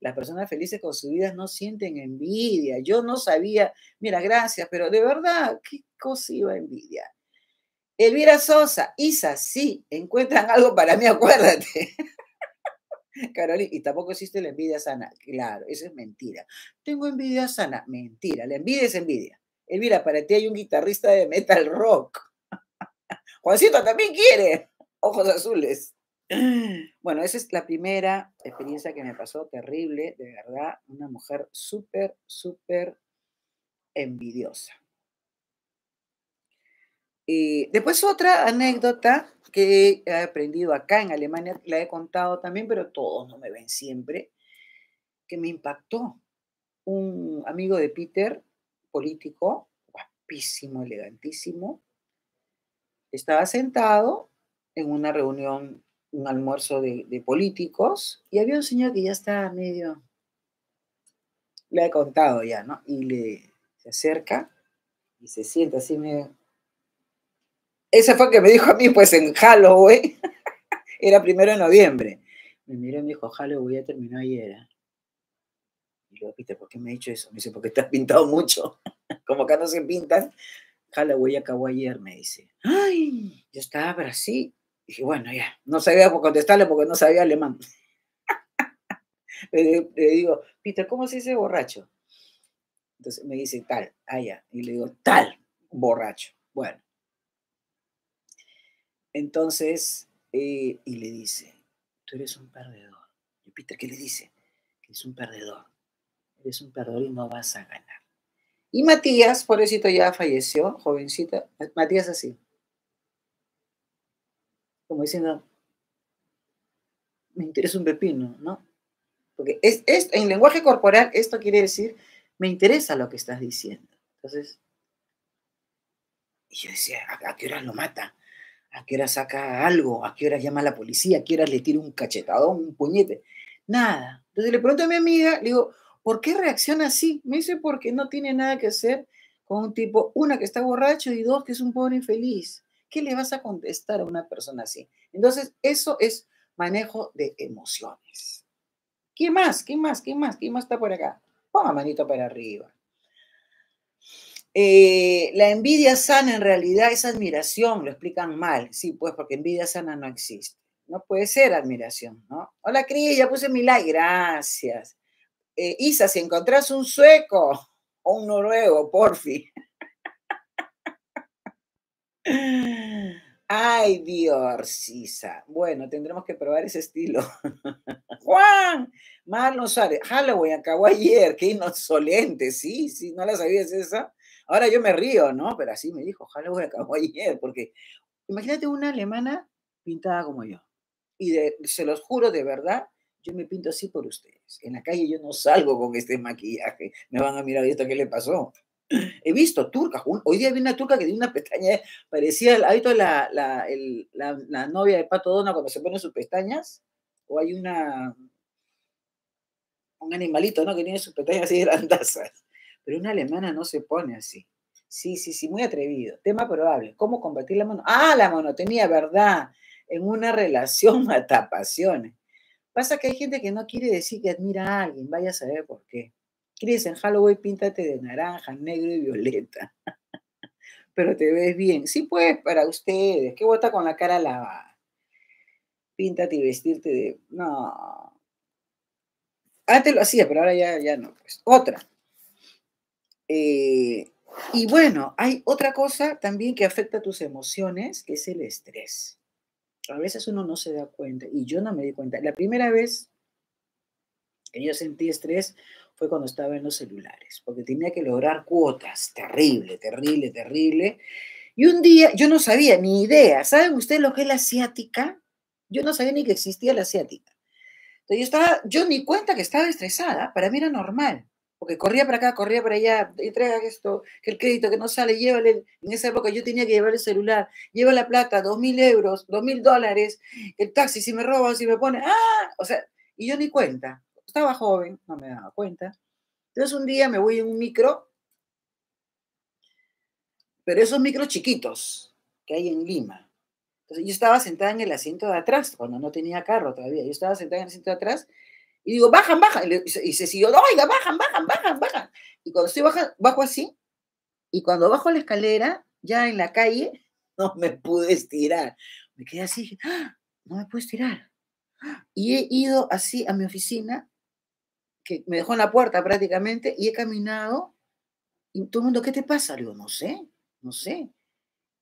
Las personas felices con su vida no sienten envidia. Yo no sabía, mira, gracias, pero de verdad, ¿qué cosa iba a envidiar? Elvira Sosa, Isa, sí, encuentran algo para mí, acuérdate. Carolina, y tampoco existe la envidia sana. Claro, eso es mentira. Tengo envidia sana. Mentira, la envidia es envidia. Elvira, para ti hay un guitarrista de metal rock. Juancito también quiere. Ojos azules. Bueno, esa es la primera experiencia que me pasó terrible, de verdad, una mujer súper, súper envidiosa. Eh, después otra anécdota que he aprendido acá en Alemania, la he contado también, pero todos no me ven siempre, que me impactó. Un amigo de Peter, político, guapísimo, elegantísimo, estaba sentado en una reunión, un almuerzo de, políticos, y había un señor que ya estaba medio, le he contado ya, ¿no? Y le se acerca y se sienta así medio esa fue que me dijo a mí, pues en Halloween, era primero de noviembre. Me miró y me dijo, Halloween ya terminó ayer. Y yo, Peter, ¿por qué me ha dicho eso? Me dice, porque te has pintado mucho. Como acá no se pintan, Halloween acabó ayer, me dice. Ay, yo estaba para así. Y dije, bueno, ya, no sabía contestarle porque no sabía alemán. le, digo, Peter, ¿cómo se dice borracho? Entonces me dice tal, allá. Ah, y le digo, tal, borracho. Bueno, entonces, eh, y le dice, tú eres un perdedor. Y Peter, ¿qué le dice? Que es un perdedor. Eres un perdedor y no vas a ganar. Y Matías, pobrecito, ya falleció, jovencita. Matías así. Como diciendo, me interesa un pepino, ¿no? Porque en lenguaje corporal esto quiere decir, me interesa lo que estás diciendo. Entonces, y yo decía, ¿a, a qué hora lo mata? ¿A qué hora saca algo? ¿A qué hora llama a la policía? ¿A qué hora le tira un cachetadón, un puñete? Nada. Entonces le pregunto a mi amiga, le digo, ¿por qué reacciona así? Me dice, porque no tiene nada que hacer con un tipo, una, que está borracho y dos, que es un pobre infeliz. ¿Qué le vas a contestar a una persona así? Entonces, eso es manejo de emociones. ¿Qué más? ¿Qué más? ¿Qué más? ¿Qué más está por acá? Ponga manito para arriba. Eh, la envidia sana en realidad es admiración, lo explican mal, sí, pues porque envidia sana no existe. No puede ser admiración, ¿no? Hola, Cris, ya puse mi like, gracias. Eh, Isa, si encontrás un sueco o un noruego, porfi. Ay, Dios, Isa. Bueno, tendremos que probar ese estilo. Juan, Marlon sale, Halloween acabó ayer, qué insolente, sí, sí, no la sabías esa. Ahora yo me río, ¿no? Pero así me dijo, ojalá hubiera acabado ayer, porque imagínate una alemana pintada como yo. Y se los juro de verdad, yo me pinto así por ustedes. En la calle yo no salgo con este maquillaje. Me van a mirar, ¿y esto qué le pasó? He visto turcas. Hoy día vi una turca que tiene una pestaña, eh, parecía, ¿ha visto la, la, la novia de Pato Dona cuando se pone sus pestañas? O hay una, un animalito, ¿no? Que tiene sus pestañas así grandazas. Pero una alemana no se pone así. Sí, sí, sí, muy atrevido. Tema probable. ¿Cómo combatir la monotonía? Ah, la monotonía, ¿verdad? En una relación mata pasiones. Pasa que hay gente que no quiere decir que admira a alguien, vaya a saber por qué. Cris, en Halloween píntate de naranja, negro y violeta. Pero te ves bien. Sí, pues, para ustedes. ¿Qué bota con la cara lavada? Píntate y vestirte de... No. Antes lo hacía, pero ahora ya, ya no. Pues. Otra. Eh, y bueno, hay otra cosa también que afecta a tus emociones, que es el estrés. A veces uno no se da cuenta, y yo no me di cuenta. La primera vez que yo sentí estrés fue cuando estaba en los celulares, porque tenía que lograr cuotas, terrible, terrible, terrible. Y un día, yo no sabía ni idea, ¿saben ustedes lo que es la asiática? Yo no sabía ni que existía la asiática. Entonces yo estaba, yo ni cuenta que estaba estresada, para mí era normal. Que corría para acá, corría para allá, entrega esto, que el crédito que no sale, llévale, en esa época yo tenía que llevar el celular, lleva la plata, dos mil euros, dos mil dólares, el taxi, si me roban, si me pone, ah, o sea, y yo ni cuenta, estaba joven, no me daba cuenta. Entonces un día me voy en un micro, pero esos micros chiquitos que hay en Lima. Entonces yo estaba sentada en el asiento de atrás, cuando no tenía carro todavía, yo estaba sentada en el asiento de atrás y digo, bajan, bajan. Y, se, siguió, oiga, bajan, bajan, bajan, bajan. Y cuando estoy bajando, bajo así, y cuando bajo la escalera, ya en la calle, no me pude estirar. Me quedé así, ¡Ah! no me pude estirar. Y he ido así a mi oficina, que me dejó en la puerta prácticamente, y he caminado. Y todo el mundo, ¿qué te pasa? Le digo, no sé, no sé.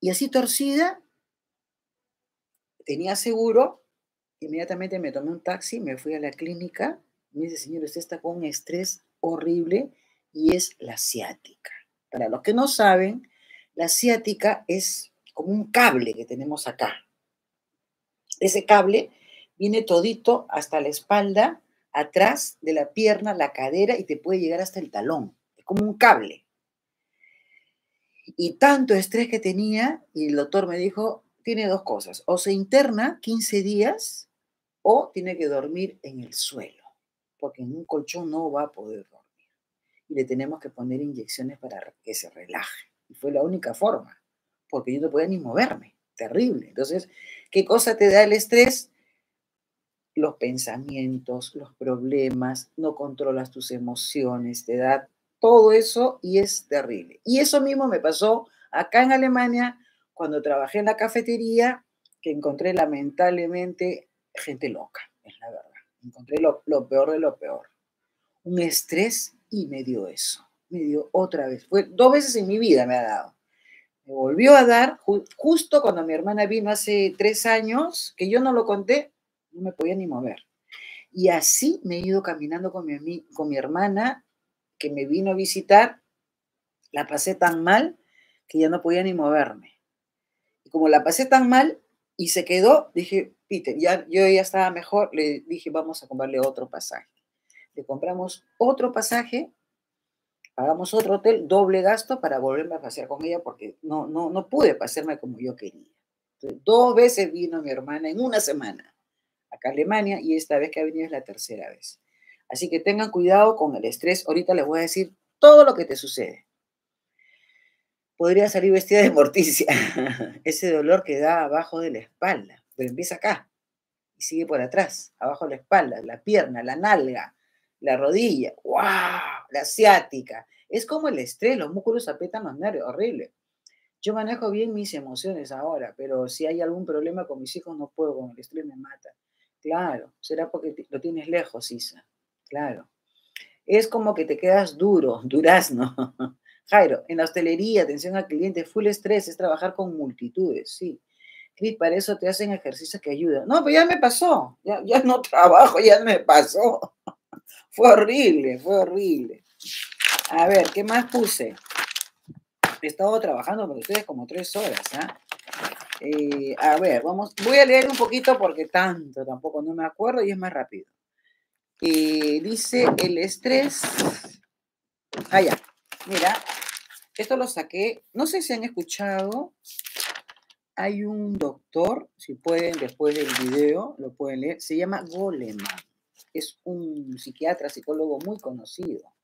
Y así torcida, tenía seguro, inmediatamente me tomé un taxi, me fui a la clínica. Me dice, señor, usted está con un estrés horrible y es la ciática. Para los que no saben, la ciática es como un cable que tenemos acá. Ese cable viene todito hasta la espalda, atrás de la pierna, la cadera y te puede llegar hasta el talón. Es como un cable. Y tanto estrés que tenía, y el doctor me dijo, tiene dos cosas. O se interna 15 días o tiene que dormir en el suelo, porque en un colchón no va a poder dormir. Y le tenemos que poner inyecciones para que se relaje. Y fue la única forma, porque yo no podía ni moverme. Terrible. Entonces, ¿qué cosa te da el estrés? Los pensamientos, los problemas, no controlas tus emociones, te da todo eso y es terrible. Y eso mismo me pasó acá en Alemania cuando trabajé en la cafetería, que encontré lamentablemente gente loca, es la verdad. Encontré lo, peor de lo peor. Un estrés y me dio eso. Me dio otra vez. Fue dos veces en mi vida me ha dado. Me volvió a dar justo cuando mi hermana vino hace tres años, que yo no lo conté, no me podía ni mover. Y así me he ido caminando con mi, con mi hermana, que me vino a visitar. La pasé tan mal que ya no podía ni moverme. Y como la pasé tan mal, y se quedó, dije, Peter, ya, yo ya estaba mejor, le dije, vamos a comprarle otro pasaje. Le compramos otro pasaje, pagamos otro hotel, doble gasto para volverme a pasear con ella porque no, no, no pude pasarme como yo quería. Entonces, dos veces vino mi hermana en una semana acá a Alemania y esta vez que ha venido es la tercera vez. Así que tengan cuidado con el estrés. Ahorita les voy a decir todo lo que te sucede podría salir vestida de morticia. Ese dolor que da abajo de la espalda, pero empieza acá y sigue por atrás, abajo de la espalda, la pierna, la nalga, la rodilla, ¡wow! La ciática. Es como el estrés, los músculos apretan los nervios, horrible. Yo manejo bien mis emociones ahora, pero si hay algún problema con mis hijos no puedo, con el estrés me mata. Claro, será porque lo tienes lejos, Isa. Claro. Es como que te quedas duro, durazno. Jairo, en la hostelería, atención al cliente, full estrés, es trabajar con multitudes, sí. Cris, para eso te hacen ejercicios que ayudan. No, pero pues ya me pasó, ya, no trabajo, ya me pasó. fue horrible, fue horrible. A ver, ¿qué más puse? He estado trabajando con ustedes como tres horas, ¿ah? Eh, a ver, vamos, voy a leer un poquito porque tanto tampoco no me acuerdo y es más rápido. Eh, dice el estrés. allá. Ah, Mira, esto lo saqué, no sé si han escuchado, hay un doctor, si pueden, después del video, lo pueden leer, se llama Goleman. Es un psiquiatra, psicólogo muy conocido,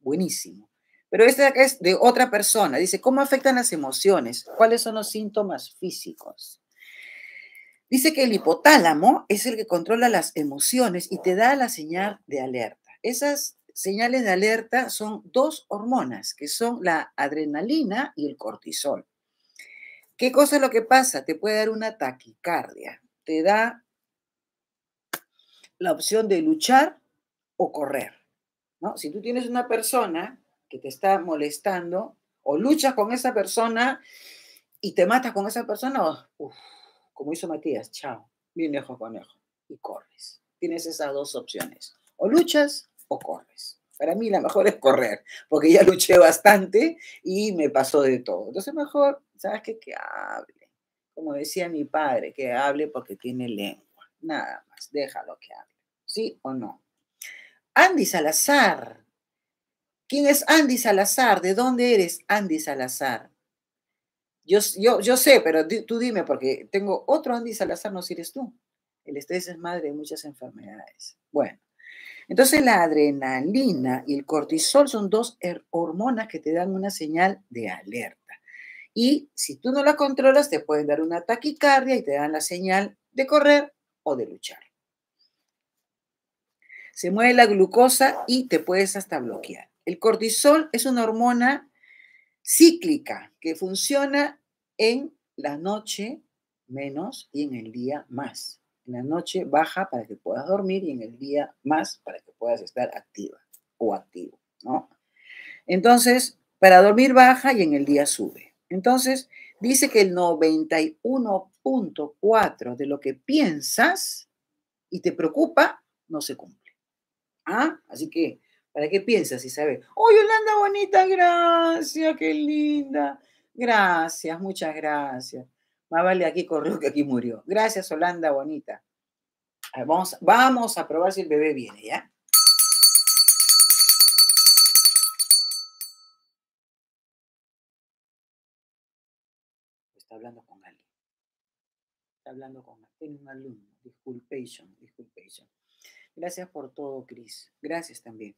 buenísimo. Pero este es de otra persona. Dice, ¿cómo afectan las emociones? ¿Cuáles son los síntomas físicos? Dice que el hipotálamo es el que controla las emociones y te da la señal de alerta. Esas señales de alerta son dos hormonas, que son la adrenalina y el cortisol. ¿Qué cosa es lo que pasa? Te puede dar una taquicardia, te da la opción de luchar o correr. ¿no? Si tú tienes una persona que te está molestando, o luchas con esa persona y te matas con esa persona, oh, como hizo Matías, chao, bien lejos conejo, y corres. Tienes esas dos opciones. O luchas o corres. Para mí la mejor es correr, porque ya luché bastante y me pasó de todo. Entonces mejor, ¿sabes qué? Que hable. Como decía mi padre, que hable porque tiene lengua. Nada más, déjalo que hable. ¿Sí o no? Andy Salazar. ¿Quién es Andy Salazar? ¿De dónde eres, Andy Salazar? Yo, yo, yo sé, pero tú dime, porque tengo otro Andy Salazar, no si eres tú. El estrés es madre de muchas enfermedades. Bueno, entonces la adrenalina y el cortisol son dos hormonas que te dan una señal de alerta. Y si tú no la controlas, te pueden dar una taquicardia y te dan la señal de correr o de luchar. Se mueve la glucosa y te puedes hasta bloquear. El cortisol es una hormona cíclica que funciona en la noche menos y en el día más. En la noche baja para que puedas dormir y en el día más para que puedas estar activa o activo, ¿no? Entonces, para dormir baja y en el día sube. Entonces, dice que el 91.4 de lo que piensas y te preocupa no se cumple. ¿Ah? Así que, ¿para qué piensas, sabes, Oh, Yolanda, bonita, gracias, qué linda. Gracias, muchas gracias. Más vale aquí corrió que aquí murió. Gracias, Holanda, bonita. Vamos, vamos a probar si el bebé viene, ¿ya? Está hablando con alguien. Está hablando con un alumno. Disculpation, disculpation. Gracias por todo, Cris. Gracias también.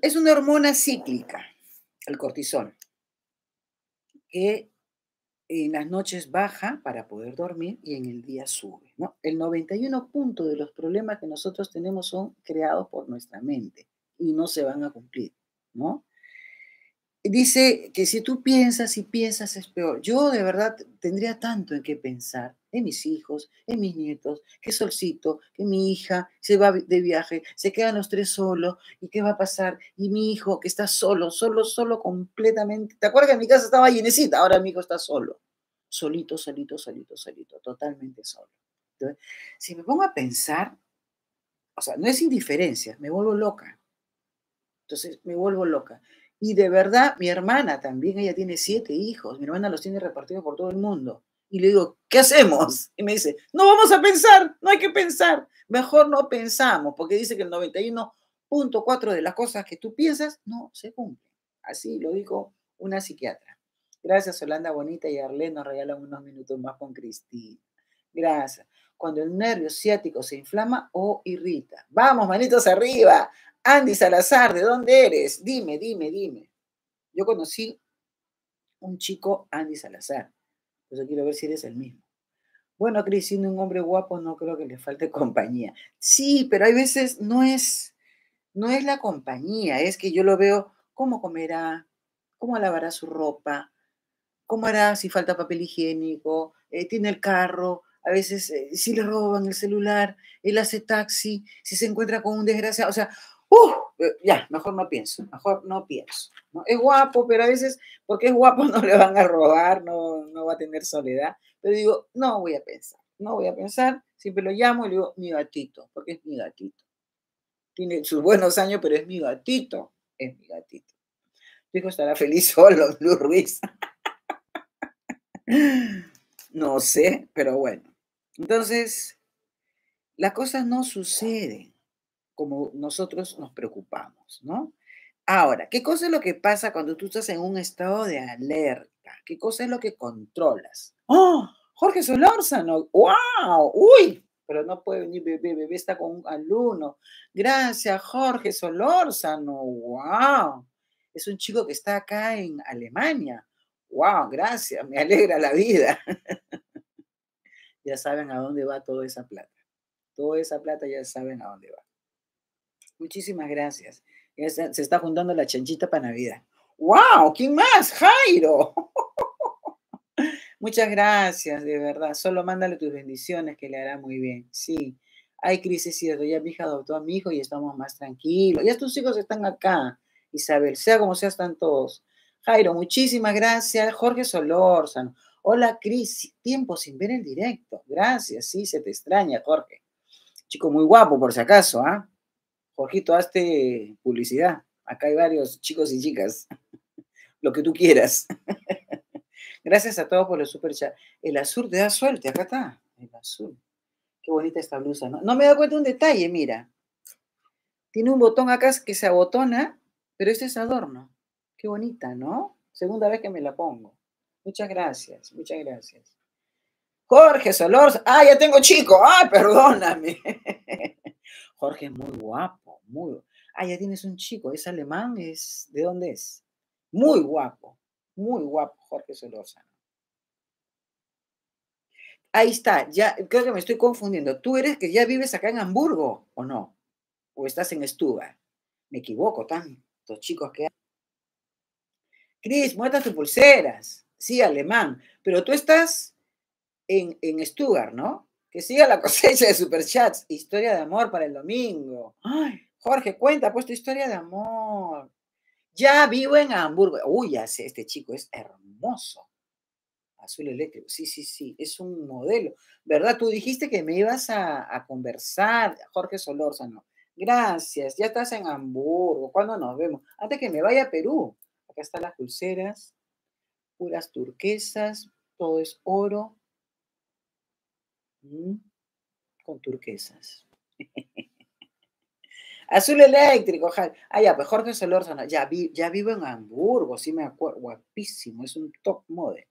es una hormona cíclica, el cortisol, que en las noches baja para poder dormir y en el día sube. ¿no? El 91 punto de los problemas que nosotros tenemos son creados por nuestra mente y no se van a cumplir. ¿no? dice que si tú piensas y piensas es peor. Yo de verdad tendría tanto en qué pensar en mis hijos, en mis nietos, que solcito, que mi hija se va de viaje, se quedan los tres solos, y qué va a pasar, y mi hijo que está solo, solo, solo completamente. ¿Te acuerdas que en mi casa estaba llenecita? Ahora mi hijo está solo, solito, solito, solito, solito, totalmente solo. Entonces, si me pongo a pensar, o sea, no es indiferencia, me vuelvo loca. Entonces, me vuelvo loca. Y de verdad, mi hermana también, ella tiene siete hijos, mi hermana los tiene repartidos por todo el mundo. Y le digo, ¿qué hacemos? Y me dice, no vamos a pensar, no hay que pensar, mejor no pensamos, porque dice que el 91.4 de las cosas que tú piensas no se cumplen. Así lo dijo una psiquiatra. Gracias, Holanda Bonita y Arlene, nos regalan unos minutos más con Cristina. Gracias. Cuando el nervio ciático se inflama o irrita. Vamos, manitos arriba. Andy Salazar, ¿de dónde eres? Dime, dime, dime. Yo conocí un chico, Andy Salazar. Entonces quiero ver si eres el mismo. Bueno, Cris, siendo un hombre guapo, no creo que le falte compañía. Sí, pero hay veces no es, no es la compañía, es que yo lo veo cómo comerá, cómo lavará su ropa, cómo hará si falta papel higiénico, eh, tiene el carro, a veces eh, si le roban el celular, él hace taxi, si se encuentra con un desgraciado, o sea, ¡Uf! Eh, ya, mejor no pienso, mejor no pienso. Es guapo, pero a veces, porque es guapo, no le van a robar, no, no va a tener soledad. Pero digo, no voy a pensar, no voy a pensar. Siempre lo llamo y le digo, mi gatito, porque es mi gatito. Tiene sus buenos años, pero es mi gatito, es mi gatito. Dijo, estará feliz solo, Luis Ruiz. no sé, pero bueno. Entonces, las cosas no suceden como nosotros nos preocupamos, ¿no? Ahora, ¿qué cosa es lo que pasa cuando tú estás en un estado de alerta? ¿Qué cosa es lo que controlas? ¡Oh! Jorge Solórzano, ¡wow! ¡Uy! Pero no puede venir bebé, bebé está con un alumno. Gracias, Jorge Solórzano, ¡wow! Es un chico que está acá en Alemania. ¡Wow! Gracias, me alegra la vida. ya saben a dónde va toda esa plata. Toda esa plata ya saben a dónde va. Muchísimas gracias. se, está juntando la chanchita para Navidad. ¡Wow! ¿Quién más? Jairo. Muchas gracias, de verdad. Solo mándale tus bendiciones, que le hará muy bien. Sí. hay crisis cierto. Ya mi hija adoptó a mi hijo y estamos más tranquilos. Ya tus hijos están acá, Isabel. Sea como sea, están todos. Jairo, muchísimas gracias. Jorge Solórzano. Hola, Cris. Tiempo sin ver el directo. Gracias. Sí, se te extraña, Jorge. Chico muy guapo, por si acaso, ¿ah? Jorgito, hazte publicidad. Acá hay varios chicos y chicas. Lo que tú quieras. Gracias a todos por el super chat. El azul te da suerte, acá está. El azul. Qué bonita esta blusa, ¿no? No me he dado cuenta de un detalle, mira. Tiene un botón acá que se abotona, pero este es adorno. Qué bonita, ¿no? Segunda vez que me la pongo. Muchas gracias, muchas gracias. Jorge Solorza. Ah, ya tengo chico. Ah, perdóname. Jorge es muy guapo, muy... Ah, ya tienes un chico, es alemán, es... ¿De dónde es? Muy guapo, muy guapo Jorge Solosa. Ahí está, ya creo que me estoy confundiendo. Tú eres que ya vives acá en Hamburgo, ¿o no? ¿O estás en Stuttgart? Me equivoco, tantos chicos que hay. Cris, tus pulseras. Sí, alemán. Pero tú estás en, en Stuttgart, ¿no? Que siga la cosecha de superchats. Historia de amor para el domingo. Jorge, cuenta pues tu historia de amor. Ya vivo en Hamburgo. Uy, ya sé, este chico es hermoso. Azul eléctrico. Sí, sí, sí. Es un modelo. ¿Verdad? Tú dijiste que me ibas a, a conversar, Jorge Solórzano. Gracias. Ya estás en Hamburgo. ¿Cuándo nos vemos? Antes que me vaya a Perú. Acá están las pulseras, puras turquesas, todo es oro. Con turquesas. Azul eléctrico, ojalá. Ah, ya, pues Jorge Solórzano. Ya, ya vivo en Hamburgo, sí me acuerdo. Guapísimo, es un top model.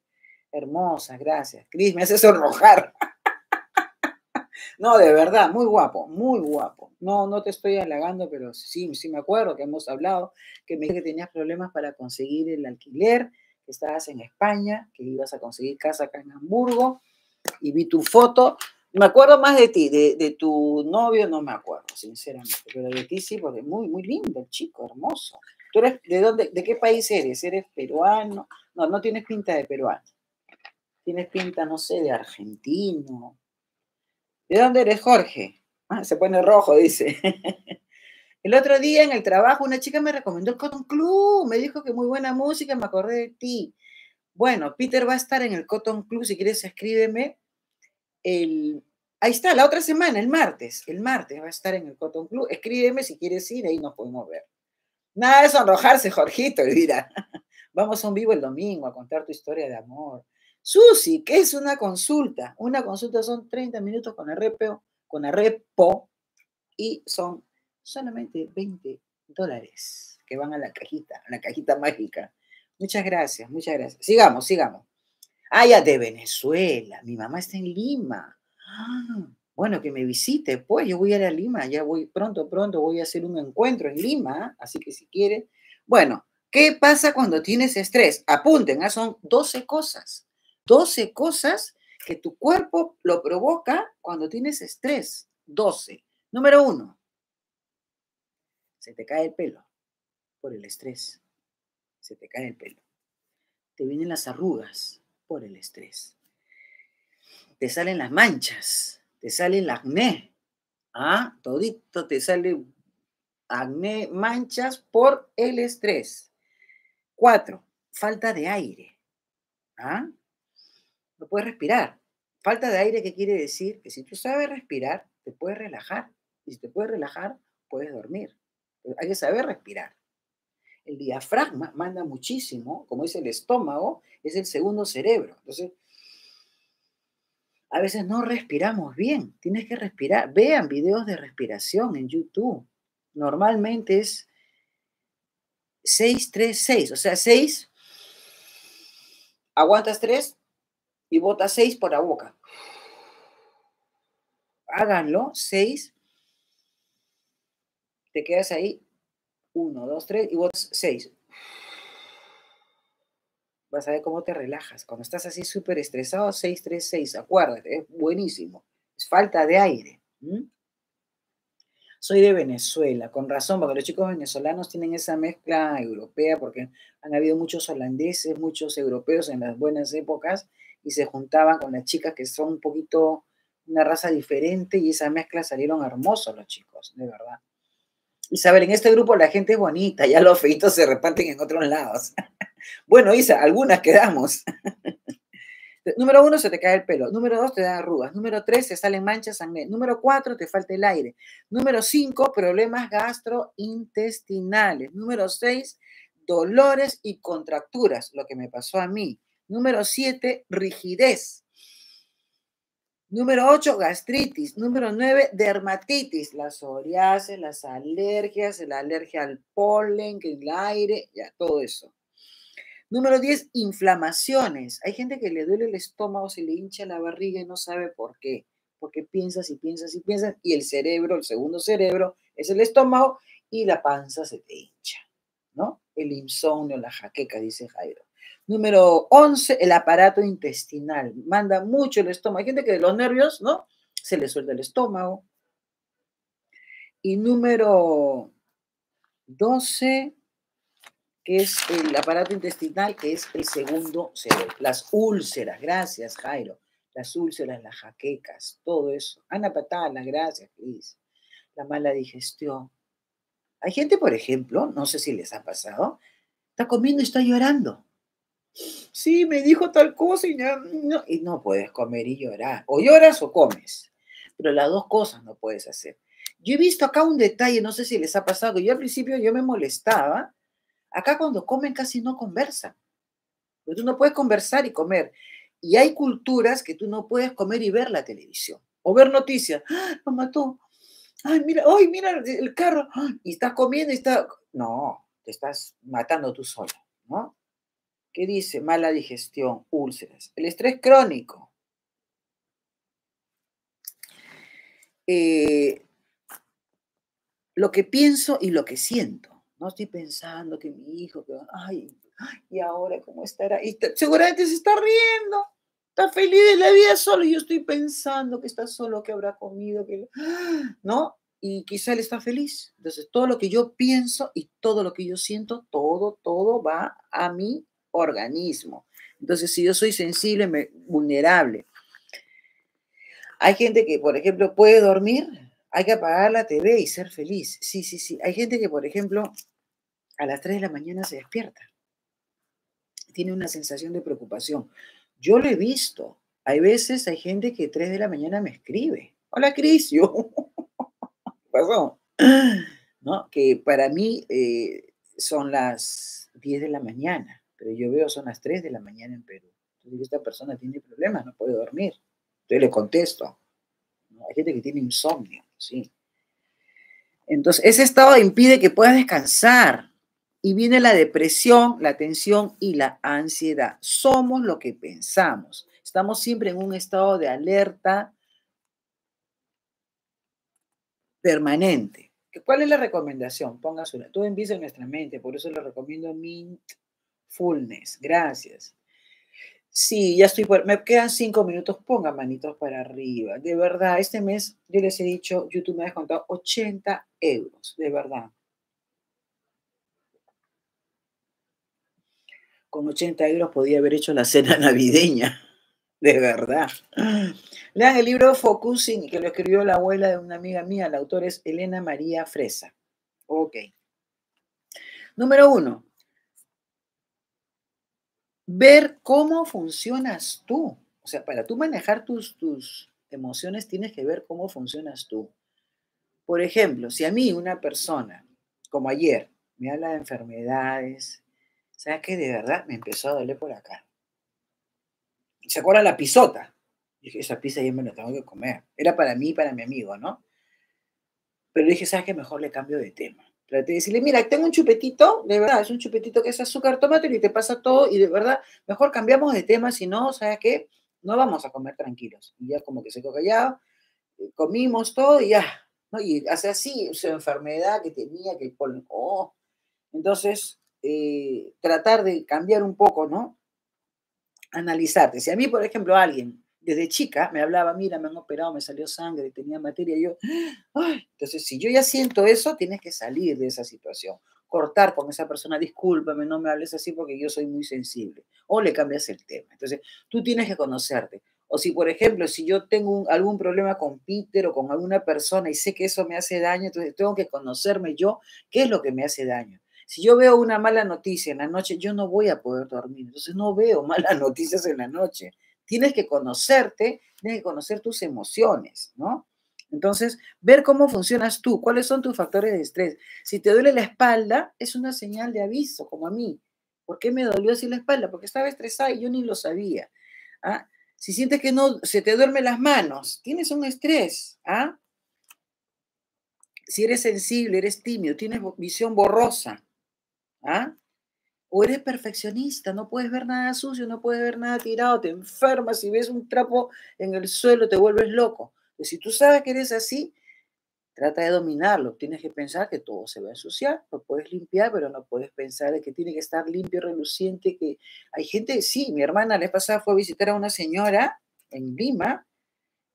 Hermosa, gracias. Cris, me haces sonrojar. no, de verdad, muy guapo, muy guapo. No, no te estoy halagando, pero sí, sí me acuerdo que hemos hablado, que me dijiste que tenías problemas para conseguir el alquiler, que estabas en España, que ibas a conseguir casa acá en Hamburgo y vi tu foto. Me acuerdo más de ti, de, tu novio no me acuerdo, sinceramente, pero de ti sí, porque muy, muy lindo, el chico, hermoso. ¿Tú eres de dónde, de qué país eres? ¿Eres peruano? No, no tienes pinta de peruano. Tienes pinta, no sé, de argentino. ¿De dónde eres, Jorge? Ah, se pone rojo, dice. El otro día en el trabajo una chica me recomendó el Cotton Club, me dijo que muy buena música, me acordé de ti. Bueno, Peter va a estar en el Cotton Club, si quieres escríbeme. El, ahí está, la otra semana, el martes. El martes va a estar en el Cotton Club. Escríbeme si quieres ir, ahí nos podemos ver. Nada de sonrojarse, Jorgito, mira. Vamos a un vivo el domingo a contar tu historia de amor. Susi, ¿qué es una consulta? Una consulta son 30 minutos con repo, con Arrepo y son solamente 20 dólares que van a la cajita, a la cajita mágica. Muchas gracias, muchas gracias. Sigamos, sigamos. Ah, ya, de Venezuela. Mi mamá está en Lima. Ah, bueno, que me visite, pues yo voy a ir a Lima, ya voy pronto, pronto voy a hacer un encuentro en Lima, así que si quiere. Bueno, ¿qué pasa cuando tienes estrés? Apunten, ah, son 12 cosas. 12 cosas que tu cuerpo lo provoca cuando tienes estrés. 12. Número uno, se te cae el pelo por el estrés se te cae el pelo. Te vienen las arrugas por el estrés. Te salen las manchas, te sale el acné. ¿ah? Todito te sale acné, manchas por el estrés. Cuatro, falta de aire. ¿ah? No puedes respirar. Falta de aire, ¿qué quiere decir? Que si tú sabes respirar, te puedes relajar. Y si te puedes relajar, puedes dormir. Hay que saber respirar. El diafragma manda muchísimo, como es el estómago, es el segundo cerebro. Entonces, a veces no respiramos bien, tienes que respirar. Vean videos de respiración en YouTube. Normalmente es 6, 3, 6, o sea, 6, aguantas 3 y botas 6 por la boca. Háganlo, 6, te quedas ahí uno, 2, 3 y vos 6. Vas a ver cómo te relajas. Cuando estás así súper estresado, seis, tres, seis. Acuérdate, es buenísimo. Es falta de aire. Soy de Venezuela, con razón, porque los chicos venezolanos tienen esa mezcla europea, porque han habido muchos holandeses, muchos europeos en las buenas épocas, y se juntaban con las chicas que son un poquito una raza diferente, y esa mezcla salieron hermosos los chicos, de verdad. Isabel, en este grupo la gente es bonita, ya los feitos se reparten en otros lados. bueno, Isa, algunas quedamos. Número uno, se te cae el pelo. Número dos, te da arrugas. Número tres, se salen manchas sangre. Número cuatro, te falta el aire. Número cinco, problemas gastrointestinales. Número seis, dolores y contracturas, lo que me pasó a mí. Número siete, rigidez. Número 8, gastritis. Número 9, dermatitis. Las psoriasis, las alergias, la alergia al polen, el aire, ya, todo eso. Número 10, inflamaciones. Hay gente que le duele el estómago, se le hincha la barriga y no sabe por qué. Porque piensas y piensas y piensas y el cerebro, el segundo cerebro, es el estómago y la panza se te hincha, ¿no? El insomnio, la jaqueca, dice Jairo. Número 11, el aparato intestinal. Manda mucho el estómago. Hay gente que de los nervios, ¿no? Se le suelta el estómago. Y número 12, que es el aparato intestinal, que es el segundo cerebro. Las úlceras, gracias Jairo. Las úlceras, las jaquecas, todo eso. Ana Patana, gracias, Cris. La mala digestión. Hay gente, por ejemplo, no sé si les ha pasado, está comiendo y está llorando sí, me dijo tal cosa y no, y no puedes comer y llorar. O lloras o comes, pero las dos cosas no puedes hacer. Yo he visto acá un detalle, no sé si les ha pasado, yo al principio yo me molestaba. Acá cuando comen casi no conversan. Pero tú no puedes conversar y comer. Y hay culturas que tú no puedes comer y ver la televisión o ver noticias. ¡Ah, lo mató! ¡Ay, mira! ¡Ay, mira el carro! ¡Ah! Y estás comiendo y está. No, te estás matando tú solo, ¿no? ¿Qué dice mala digestión, úlceras, el estrés crónico. Eh, lo que pienso y lo que siento. No estoy pensando que mi hijo, ay, y ahora cómo estará. Y seguramente se está riendo, está feliz de la vida solo. Y yo estoy pensando que está solo, que habrá comido, que no. Y quizá él está feliz. Entonces, todo lo que yo pienso y todo lo que yo siento, todo, todo va a mí organismo. Entonces, si yo soy sensible, vulnerable. Hay gente que, por ejemplo, puede dormir, hay que apagar la TV y ser feliz. Sí, sí, sí. Hay gente que, por ejemplo, a las 3 de la mañana se despierta. Tiene una sensación de preocupación. Yo lo he visto. Hay veces, hay gente que a 3 de la mañana me escribe. Hola, Cris, yo. ¿Qué pasó? ¿No? Que para mí eh, son las 10 de la mañana pero yo veo son las 3 de la mañana en Perú. Entonces esta persona tiene problemas, no puede dormir. Entonces le contesto. Hay gente que tiene insomnio, sí. Entonces ese estado impide que puedas descansar. Y viene la depresión, la tensión y la ansiedad. Somos lo que pensamos. Estamos siempre en un estado de alerta permanente. ¿Cuál es la recomendación? una. Todo empieza en nuestra mente, por eso le recomiendo Mint Fullness, gracias. Sí, ya estoy por... Me quedan cinco minutos, pongan manitos para arriba. De verdad, este mes yo les he dicho, YouTube me ha descontado 80 euros, de verdad. Con 80 euros podía haber hecho la cena navideña, de verdad. Lean el libro Focusing, que lo escribió la abuela de una amiga mía, la autora es Elena María Fresa. Ok. Número uno, ver cómo funcionas tú. O sea, para tú manejar tus, tus emociones tienes que ver cómo funcionas tú. Por ejemplo, si a mí una persona, como ayer, me habla de enfermedades, ¿sabes qué? De verdad me empezó a doler por acá. ¿Se acuerda la pisota? Dije, esa pizza ya me la tengo que comer. Era para mí y para mi amigo, ¿no? Pero dije, ¿sabes qué? Mejor le cambio de tema. Traté de decirle, mira, tengo un chupetito, de verdad, es un chupetito que es azúcar, tomate y te pasa todo, y de verdad, mejor cambiamos de tema, si no, ¿sabes qué? No vamos a comer tranquilos. Y ya como que se quedó callado, eh, comimos todo y ya, ¿no? Y hace así, su enfermedad que tenía, que el polen, oh. Entonces, eh, tratar de cambiar un poco, ¿no? Analizarte. Si a mí, por ejemplo, alguien desde chica me hablaba, mira, me han operado, me salió sangre, tenía materia, y yo, entonces si yo ya siento eso, tienes que salir de esa situación, cortar con esa persona, discúlpame, no me hables así porque yo soy muy sensible, o le cambias el tema. Entonces, tú tienes que conocerte. O si, por ejemplo, si yo tengo algún problema con Peter o con alguna persona y sé que eso me hace daño, entonces tengo que conocerme yo qué es lo que me hace daño. Si yo veo una mala noticia en la noche, yo no voy a poder dormir. Entonces no veo malas noticias en la noche. Tienes que conocerte, tienes que conocer tus emociones, ¿no? Entonces, ver cómo funcionas tú, cuáles son tus factores de estrés. Si te duele la espalda, es una señal de aviso, como a mí. ¿Por qué me dolió así la espalda? Porque estaba estresada y yo ni lo sabía. ¿ah? Si sientes que no se te duermen las manos, tienes un estrés. ¿ah? Si eres sensible, eres tímido, tienes visión borrosa. ¿ah? o eres perfeccionista, no puedes ver nada sucio, no puedes ver nada tirado, te enfermas, si ves un trapo en el suelo te vuelves loco. Y pues si tú sabes que eres así, trata de dominarlo. Tienes que pensar que todo se va a ensuciar, lo puedes limpiar, pero no puedes pensar que tiene que estar limpio, reluciente, que hay gente, sí, mi hermana la pasada fue a visitar a una señora en Lima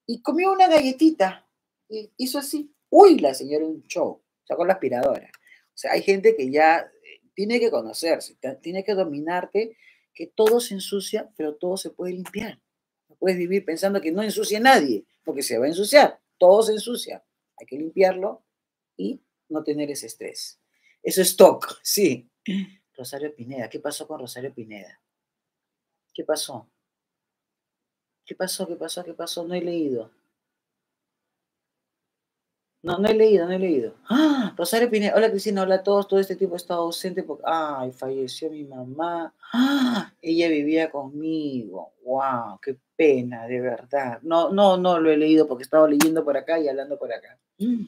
y comió una galletita y hizo así. Uy, la señora un show, sacó la aspiradora. O sea, hay gente que ya tiene que conocerse, tiene que dominarte que todo se ensucia, pero todo se puede limpiar. No puedes vivir pensando que no ensucia nadie, porque se va a ensuciar, todo se ensucia. Hay que limpiarlo y no tener ese estrés. Eso es TOC, sí. Rosario Pineda, ¿qué pasó con Rosario Pineda? ¿Qué pasó? ¿Qué pasó? ¿Qué pasó? ¿Qué pasó? No he leído. No, no he leído, no he leído. Ah, Rosario Pineda. Hola Cristina, hola a todos. Todo este tiempo he estado ausente porque. Ay, falleció mi mamá. Ah, ella vivía conmigo. Wow, qué pena, de verdad. No, no, no lo he leído porque estaba leyendo por acá y hablando por acá. Mm.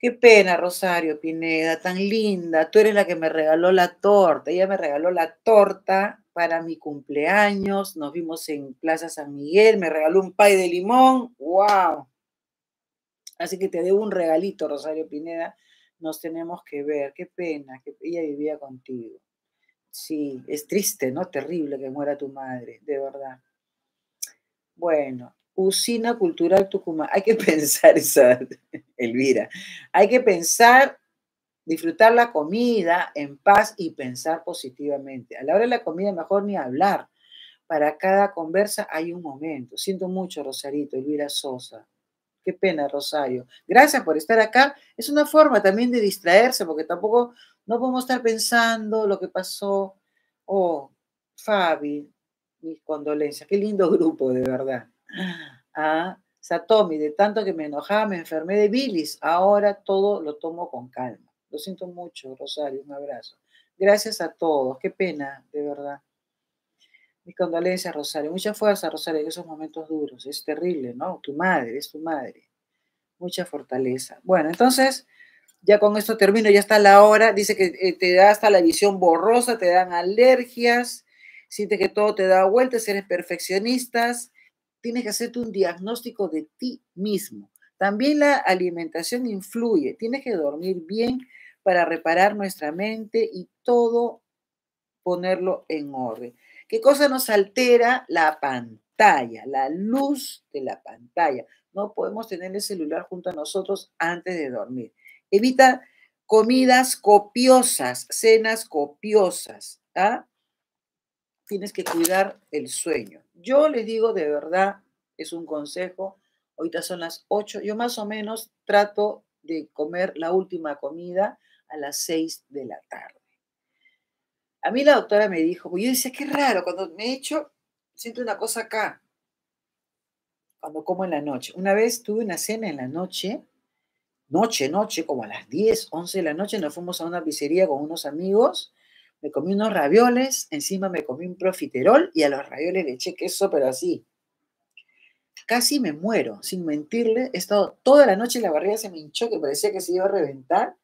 Qué pena, Rosario Pineda, tan linda. Tú eres la que me regaló la torta. Ella me regaló la torta para mi cumpleaños. Nos vimos en Plaza San Miguel. Me regaló un pay de limón. ¡Wow! Así que te debo un regalito, Rosario Pineda. Nos tenemos que ver. Qué pena que ella vivía contigo. Sí, es triste, ¿no? Terrible que muera tu madre, de verdad. Bueno, Usina Cultural Tucumán. Hay que pensar esa, Elvira. Hay que pensar, disfrutar la comida en paz y pensar positivamente. A la hora de la comida, mejor ni hablar. Para cada conversa hay un momento. Siento mucho, Rosarito, Elvira Sosa. Qué pena, Rosario. Gracias por estar acá. Es una forma también de distraerse, porque tampoco no podemos estar pensando lo que pasó. Oh, Fabi, mis condolencias. Qué lindo grupo, de verdad. Ah, Satomi, de tanto que me enojaba, me enfermé de bilis. Ahora todo lo tomo con calma. Lo siento mucho, Rosario. Un abrazo. Gracias a todos. Qué pena, de verdad. Mi condolencias, Rosario. Mucha fuerza, Rosario, en esos momentos duros. Es terrible, ¿no? Tu madre, es tu madre. Mucha fortaleza. Bueno, entonces, ya con esto termino, ya está la hora. Dice que eh, te da hasta la visión borrosa, te dan alergias, sientes que todo te da vueltas, eres perfeccionistas. Tienes que hacerte un diagnóstico de ti mismo. También la alimentación influye. Tienes que dormir bien para reparar nuestra mente y todo ponerlo en orden. ¿Qué cosa nos altera? La pantalla, la luz de la pantalla. No podemos tener el celular junto a nosotros antes de dormir. Evita comidas copiosas, cenas copiosas. ¿ah? Tienes que cuidar el sueño. Yo les digo de verdad, es un consejo. Ahorita son las 8. Yo más o menos trato de comer la última comida a las 6 de la tarde. A mí la doctora me dijo, yo decía, qué raro, cuando me echo, siento una cosa acá, cuando como en la noche. Una vez tuve una cena en la noche, noche, noche, como a las 10, 11 de la noche, nos fuimos a una pizzería con unos amigos, me comí unos ravioles, encima me comí un profiterol y a los ravioles le eché queso, pero así. Casi me muero, sin mentirle, he estado toda la noche la barriga se me hinchó, que parecía que se iba a reventar.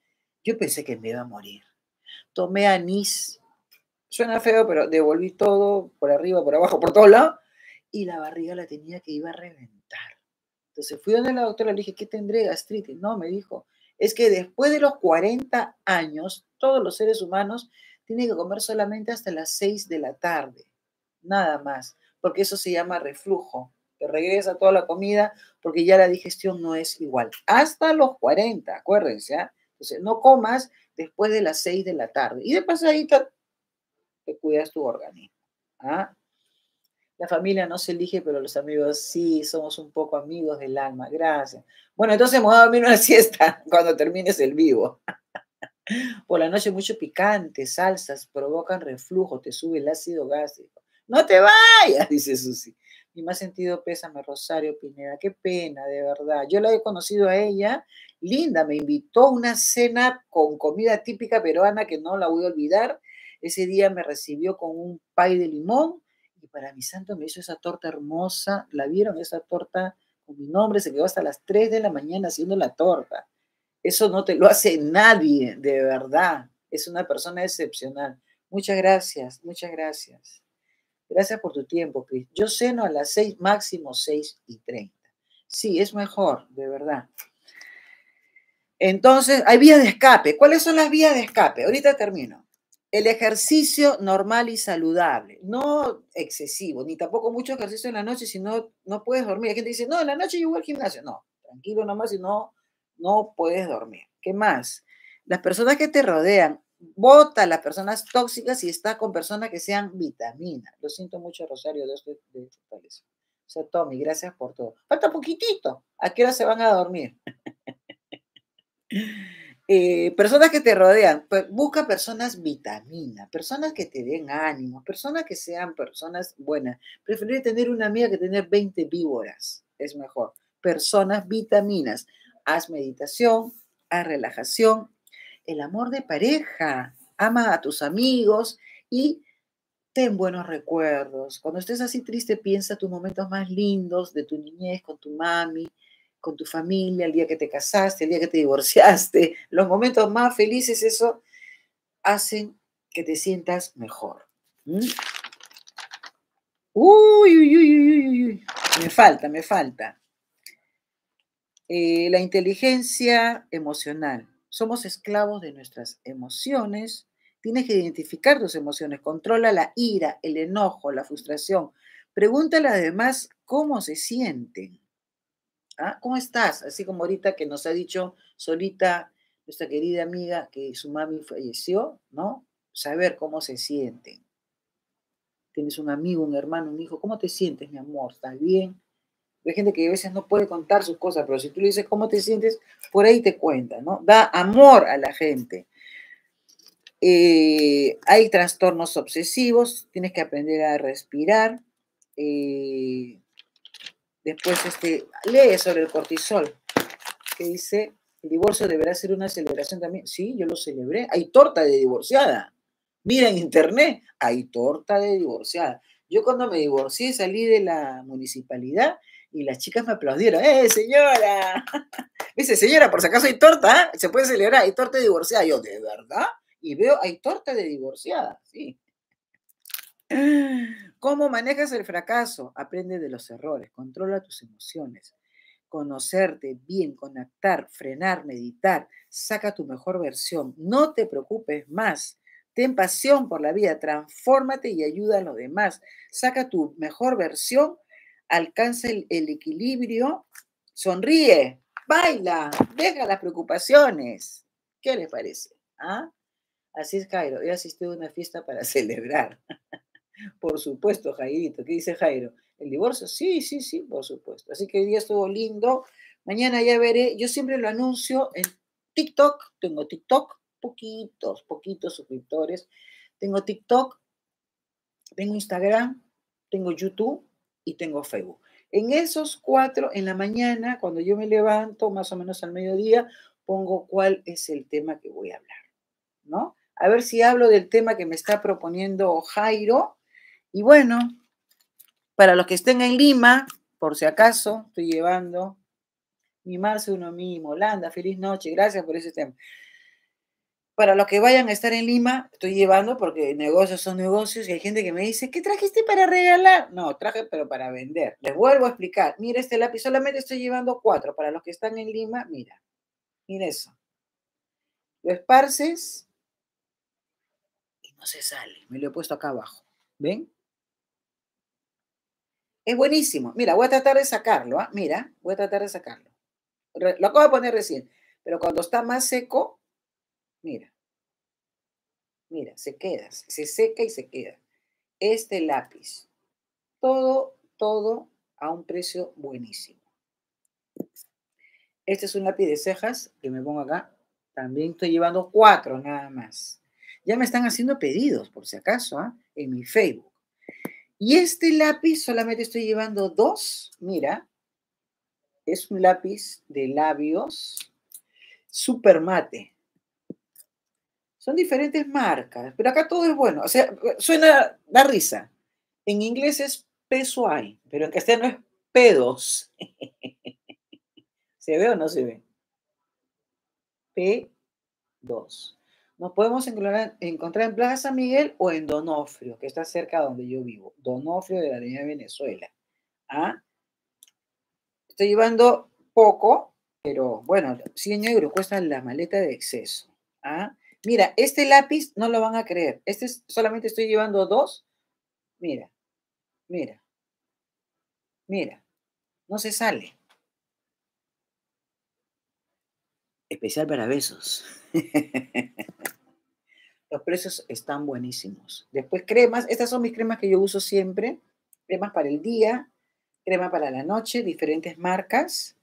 Yo pensé que me iba a morir. Tomé anís, suena feo, pero devolví todo por arriba, por abajo, por todos lados, y la barriga la tenía que iba a reventar. Entonces fui donde la doctora, le dije, ¿qué tendré gastritis? No, me dijo, es que después de los 40 años, todos los seres humanos tienen que comer solamente hasta las 6 de la tarde, nada más, porque eso se llama reflujo. Te regresa toda la comida porque ya la digestión no es igual. Hasta los 40, acuérdense. ¿ah? Entonces, no comas después de las 6 de la tarde. Y de pasadita cuidas tu organismo. ¿ah? La familia no se elige, pero los amigos sí, somos un poco amigos del alma. Gracias. Bueno, entonces me voy a dormir una siesta cuando termines el vivo. Por la noche mucho picante, salsas provocan reflujo, te sube el ácido gástrico. No te vayas, dice Susi. Mi más sentido pésame, Rosario Pineda. Qué pena, de verdad. Yo la he conocido a ella. Linda, me invitó a una cena con comida típica peruana que no la voy a olvidar. Ese día me recibió con un pay de limón y para mi santo me hizo esa torta hermosa. ¿La vieron? Esa torta con mi nombre se quedó hasta las 3 de la mañana haciendo la torta. Eso no te lo hace nadie, de verdad. Es una persona excepcional. Muchas gracias, muchas gracias. Gracias por tu tiempo, Cris. Yo ceno a las 6, máximo 6 y 30. Sí, es mejor, de verdad. Entonces, hay vías de escape. ¿Cuáles son las vías de escape? Ahorita termino. El ejercicio normal y saludable, no excesivo, ni tampoco mucho ejercicio en la noche si no, no puedes dormir. Hay gente dice, no, en la noche yo voy al gimnasio. No, tranquilo nomás si no, no puedes dormir. ¿Qué más? Las personas que te rodean, bota a las personas tóxicas y está con personas que sean vitamina. Lo siento mucho, Rosario, de te O sea, Tommy, gracias por todo. Falta poquitito. ¿A qué hora se van a dormir? Eh, personas que te rodean, pues, busca personas vitamina, personas que te den ánimo, personas que sean personas buenas. Preferir tener una amiga que tener 20 víboras, es mejor. Personas vitaminas. Haz meditación, haz relajación. El amor de pareja, ama a tus amigos y ten buenos recuerdos. Cuando estés así triste, piensa tus momentos más lindos de tu niñez con tu mami, con tu familia, el día que te casaste, el día que te divorciaste, los momentos más felices, eso hacen que te sientas mejor. Uy, uy, uy, uy, me falta, me falta. Eh, la inteligencia emocional. Somos esclavos de nuestras emociones. Tienes que identificar tus emociones. Controla la ira, el enojo, la frustración. Pregúntale a cómo se sienten. Ah, ¿Cómo estás? Así como ahorita que nos ha dicho Solita, nuestra querida amiga, que su mami falleció, ¿no? Saber cómo se siente. Tienes un amigo, un hermano, un hijo, ¿cómo te sientes, mi amor? ¿Estás bien? Hay gente que a veces no puede contar sus cosas, pero si tú le dices cómo te sientes, por ahí te cuenta, ¿no? Da amor a la gente. Eh, hay trastornos obsesivos, tienes que aprender a respirar. Eh, Después, este, lee sobre el cortisol, que dice, el divorcio deberá ser una celebración también. Sí, yo lo celebré. Hay torta de divorciada. Mira en internet, hay torta de divorciada. Yo cuando me divorcié salí de la municipalidad y las chicas me aplaudieron. ¡Eh, señora! dice, señora, por si acaso hay torta, ¿eh? se puede celebrar, hay torta de divorciada. Yo, ¿de verdad? Y veo, hay torta de divorciada, sí. ¿Cómo manejas el fracaso? Aprende de los errores, controla tus emociones, conocerte bien, conectar, frenar, meditar, saca tu mejor versión, no te preocupes más, ten pasión por la vida, transfórmate y ayuda a los demás, saca tu mejor versión, alcanza el, equilibrio, sonríe, baila, deja las preocupaciones. ¿Qué les parece? ¿Ah? Así es, Cairo, he asistido a una fiesta para celebrar. Por supuesto, Jairito. ¿Qué dice Jairo? ¿El divorcio? Sí, sí, sí, por supuesto. Así que hoy día estuvo lindo. Mañana ya veré. Yo siempre lo anuncio en TikTok. Tengo TikTok, poquitos, poquitos suscriptores. Tengo TikTok, tengo Instagram, tengo YouTube y tengo Facebook. En esos cuatro, en la mañana, cuando yo me levanto, más o menos al mediodía, pongo cuál es el tema que voy a hablar, ¿no? A ver si hablo del tema que me está proponiendo Jairo y bueno, para los que estén en Lima, por si acaso, estoy llevando mi marzo uno mismo. Holanda, feliz noche, gracias por ese tema. Para los que vayan a estar en Lima, estoy llevando porque negocios son negocios y hay gente que me dice, ¿qué trajiste para regalar? No, traje pero para vender. Les vuelvo a explicar. Mira este lápiz, solamente estoy llevando cuatro. Para los que están en Lima, mira. Mira eso. Lo esparces y no se sale. Me lo he puesto acá abajo. ¿Ven? Es buenísimo. Mira, voy a tratar de sacarlo. ¿ah? Mira, voy a tratar de sacarlo. Lo acabo de poner recién. Pero cuando está más seco, mira. Mira, se queda. Se seca y se queda. Este lápiz. Todo, todo a un precio buenísimo. Este es un lápiz de cejas que me pongo acá. También estoy llevando cuatro nada más. Ya me están haciendo pedidos, por si acaso, ¿ah? en mi Facebook. Y este lápiz, solamente estoy llevando dos, mira, es un lápiz de labios super mate. Son diferentes marcas, pero acá todo es bueno. O sea, suena, da risa. En inglés es pesual, pero en castellano es P2. ¿Se ve o no se ve? P2. Nos podemos encontrar, en Plaza San Miguel o en Donofrio, que está cerca de donde yo vivo. Donofrio de la de Venezuela. ¿Ah? Estoy llevando poco, pero bueno, 100 euros cuesta la maleta de exceso. ¿Ah? Mira, este lápiz no lo van a creer. Este es, solamente estoy llevando dos. Mira, mira, mira. No se sale. especial para besos. Los precios están buenísimos. Después cremas, estas son mis cremas que yo uso siempre, cremas para el día, crema para la noche, diferentes marcas,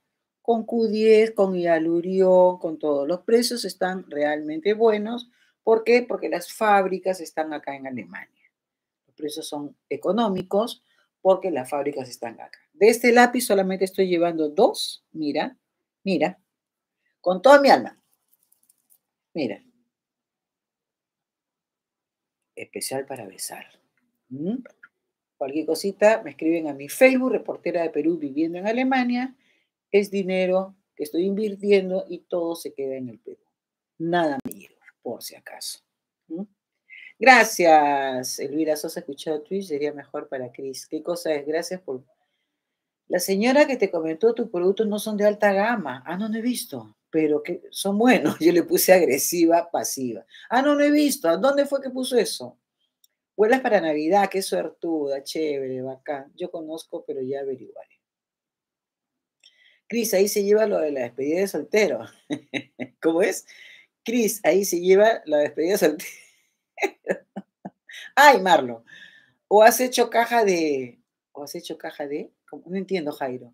con Q10, con hialurión, con todos. Los precios están realmente buenos. ¿Por qué? Porque las fábricas están acá en Alemania. Los precios son económicos porque las fábricas están acá. De este lápiz solamente estoy llevando dos. Mira, mira, con toda mi alma. Mira. Especial para besar. ¿Mm? Cualquier cosita, me escriben a mi Facebook, reportera de Perú viviendo en Alemania. Es dinero que estoy invirtiendo y todo se queda en el Perú. Nada me por si acaso. ¿Mm? Gracias, Elvira Sosa, escuchado Twitch, sería mejor para Cris. ¿Qué cosa es? Gracias por... La señora que te comentó tus productos no son de alta gama. Ah, no, no he visto pero que son buenos. Yo le puse agresiva, pasiva. Ah, no, no he visto. ¿A dónde fue que puso eso? Huelas para Navidad, qué suertuda, chévere, bacán. Yo conozco, pero ya averiguaré. Cris, ahí se lleva lo de la despedida de soltero. ¿Cómo es? Cris, ahí se lleva la despedida de soltero. Ay, Marlo. O has hecho caja de. O has hecho caja de. No entiendo, Jairo.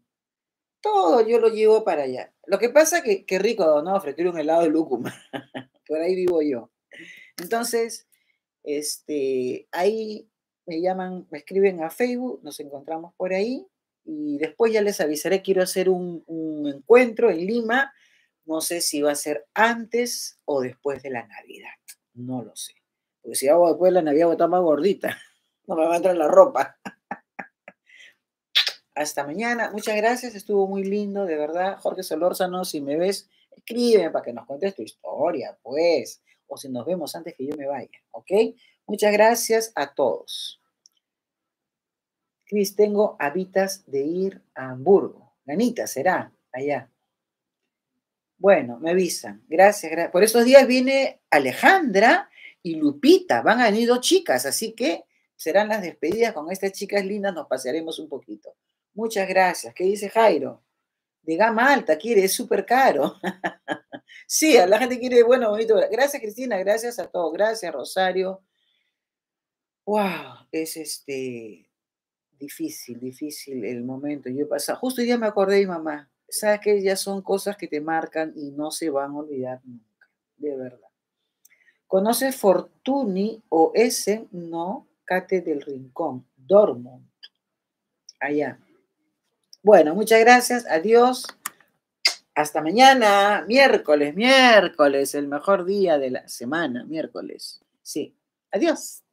Todo yo lo llevo para allá. Lo que pasa que, qué rico, ¿no? quiero un helado de lúcuma. Por ahí vivo yo. Entonces, este, ahí me llaman, me escriben a Facebook, nos encontramos por ahí y después ya les avisaré, quiero hacer un, encuentro en Lima. No sé si va a ser antes o después de la Navidad. No lo sé. Porque si hago después la Navidad, voy a estar más gordita. No me va a entrar la ropa. Hasta mañana. Muchas gracias. Estuvo muy lindo, de verdad. Jorge Solórzano, si me ves, escríbeme para que nos cuentes tu historia, pues. O si nos vemos antes que yo me vaya, ¿ok? Muchas gracias a todos. Cris, tengo habitas de ir a Hamburgo. Ganita será allá. Bueno, me avisan. Gracias, gracias. Por estos días viene Alejandra y Lupita. Van a venir dos chicas, así que serán las despedidas con estas chicas lindas. Nos pasearemos un poquito. Muchas gracias. ¿Qué dice Jairo? De gama alta, quiere, es súper caro. sí, la gente quiere, bueno, bonito. Gracias, Cristina, gracias a todos. Gracias, Rosario. Wow, es este difícil, difícil el momento. Yo he pasado, justo ya me acordé mamá. Sabes que ya son cosas que te marcan y no se van a olvidar nunca, de verdad. ¿Conoces Fortuny o ese? No, Cate del Rincón, Dormont. allá. Bueno, muchas gracias, adiós. Hasta mañana, miércoles, miércoles, el mejor día de la semana, miércoles. Sí, adiós.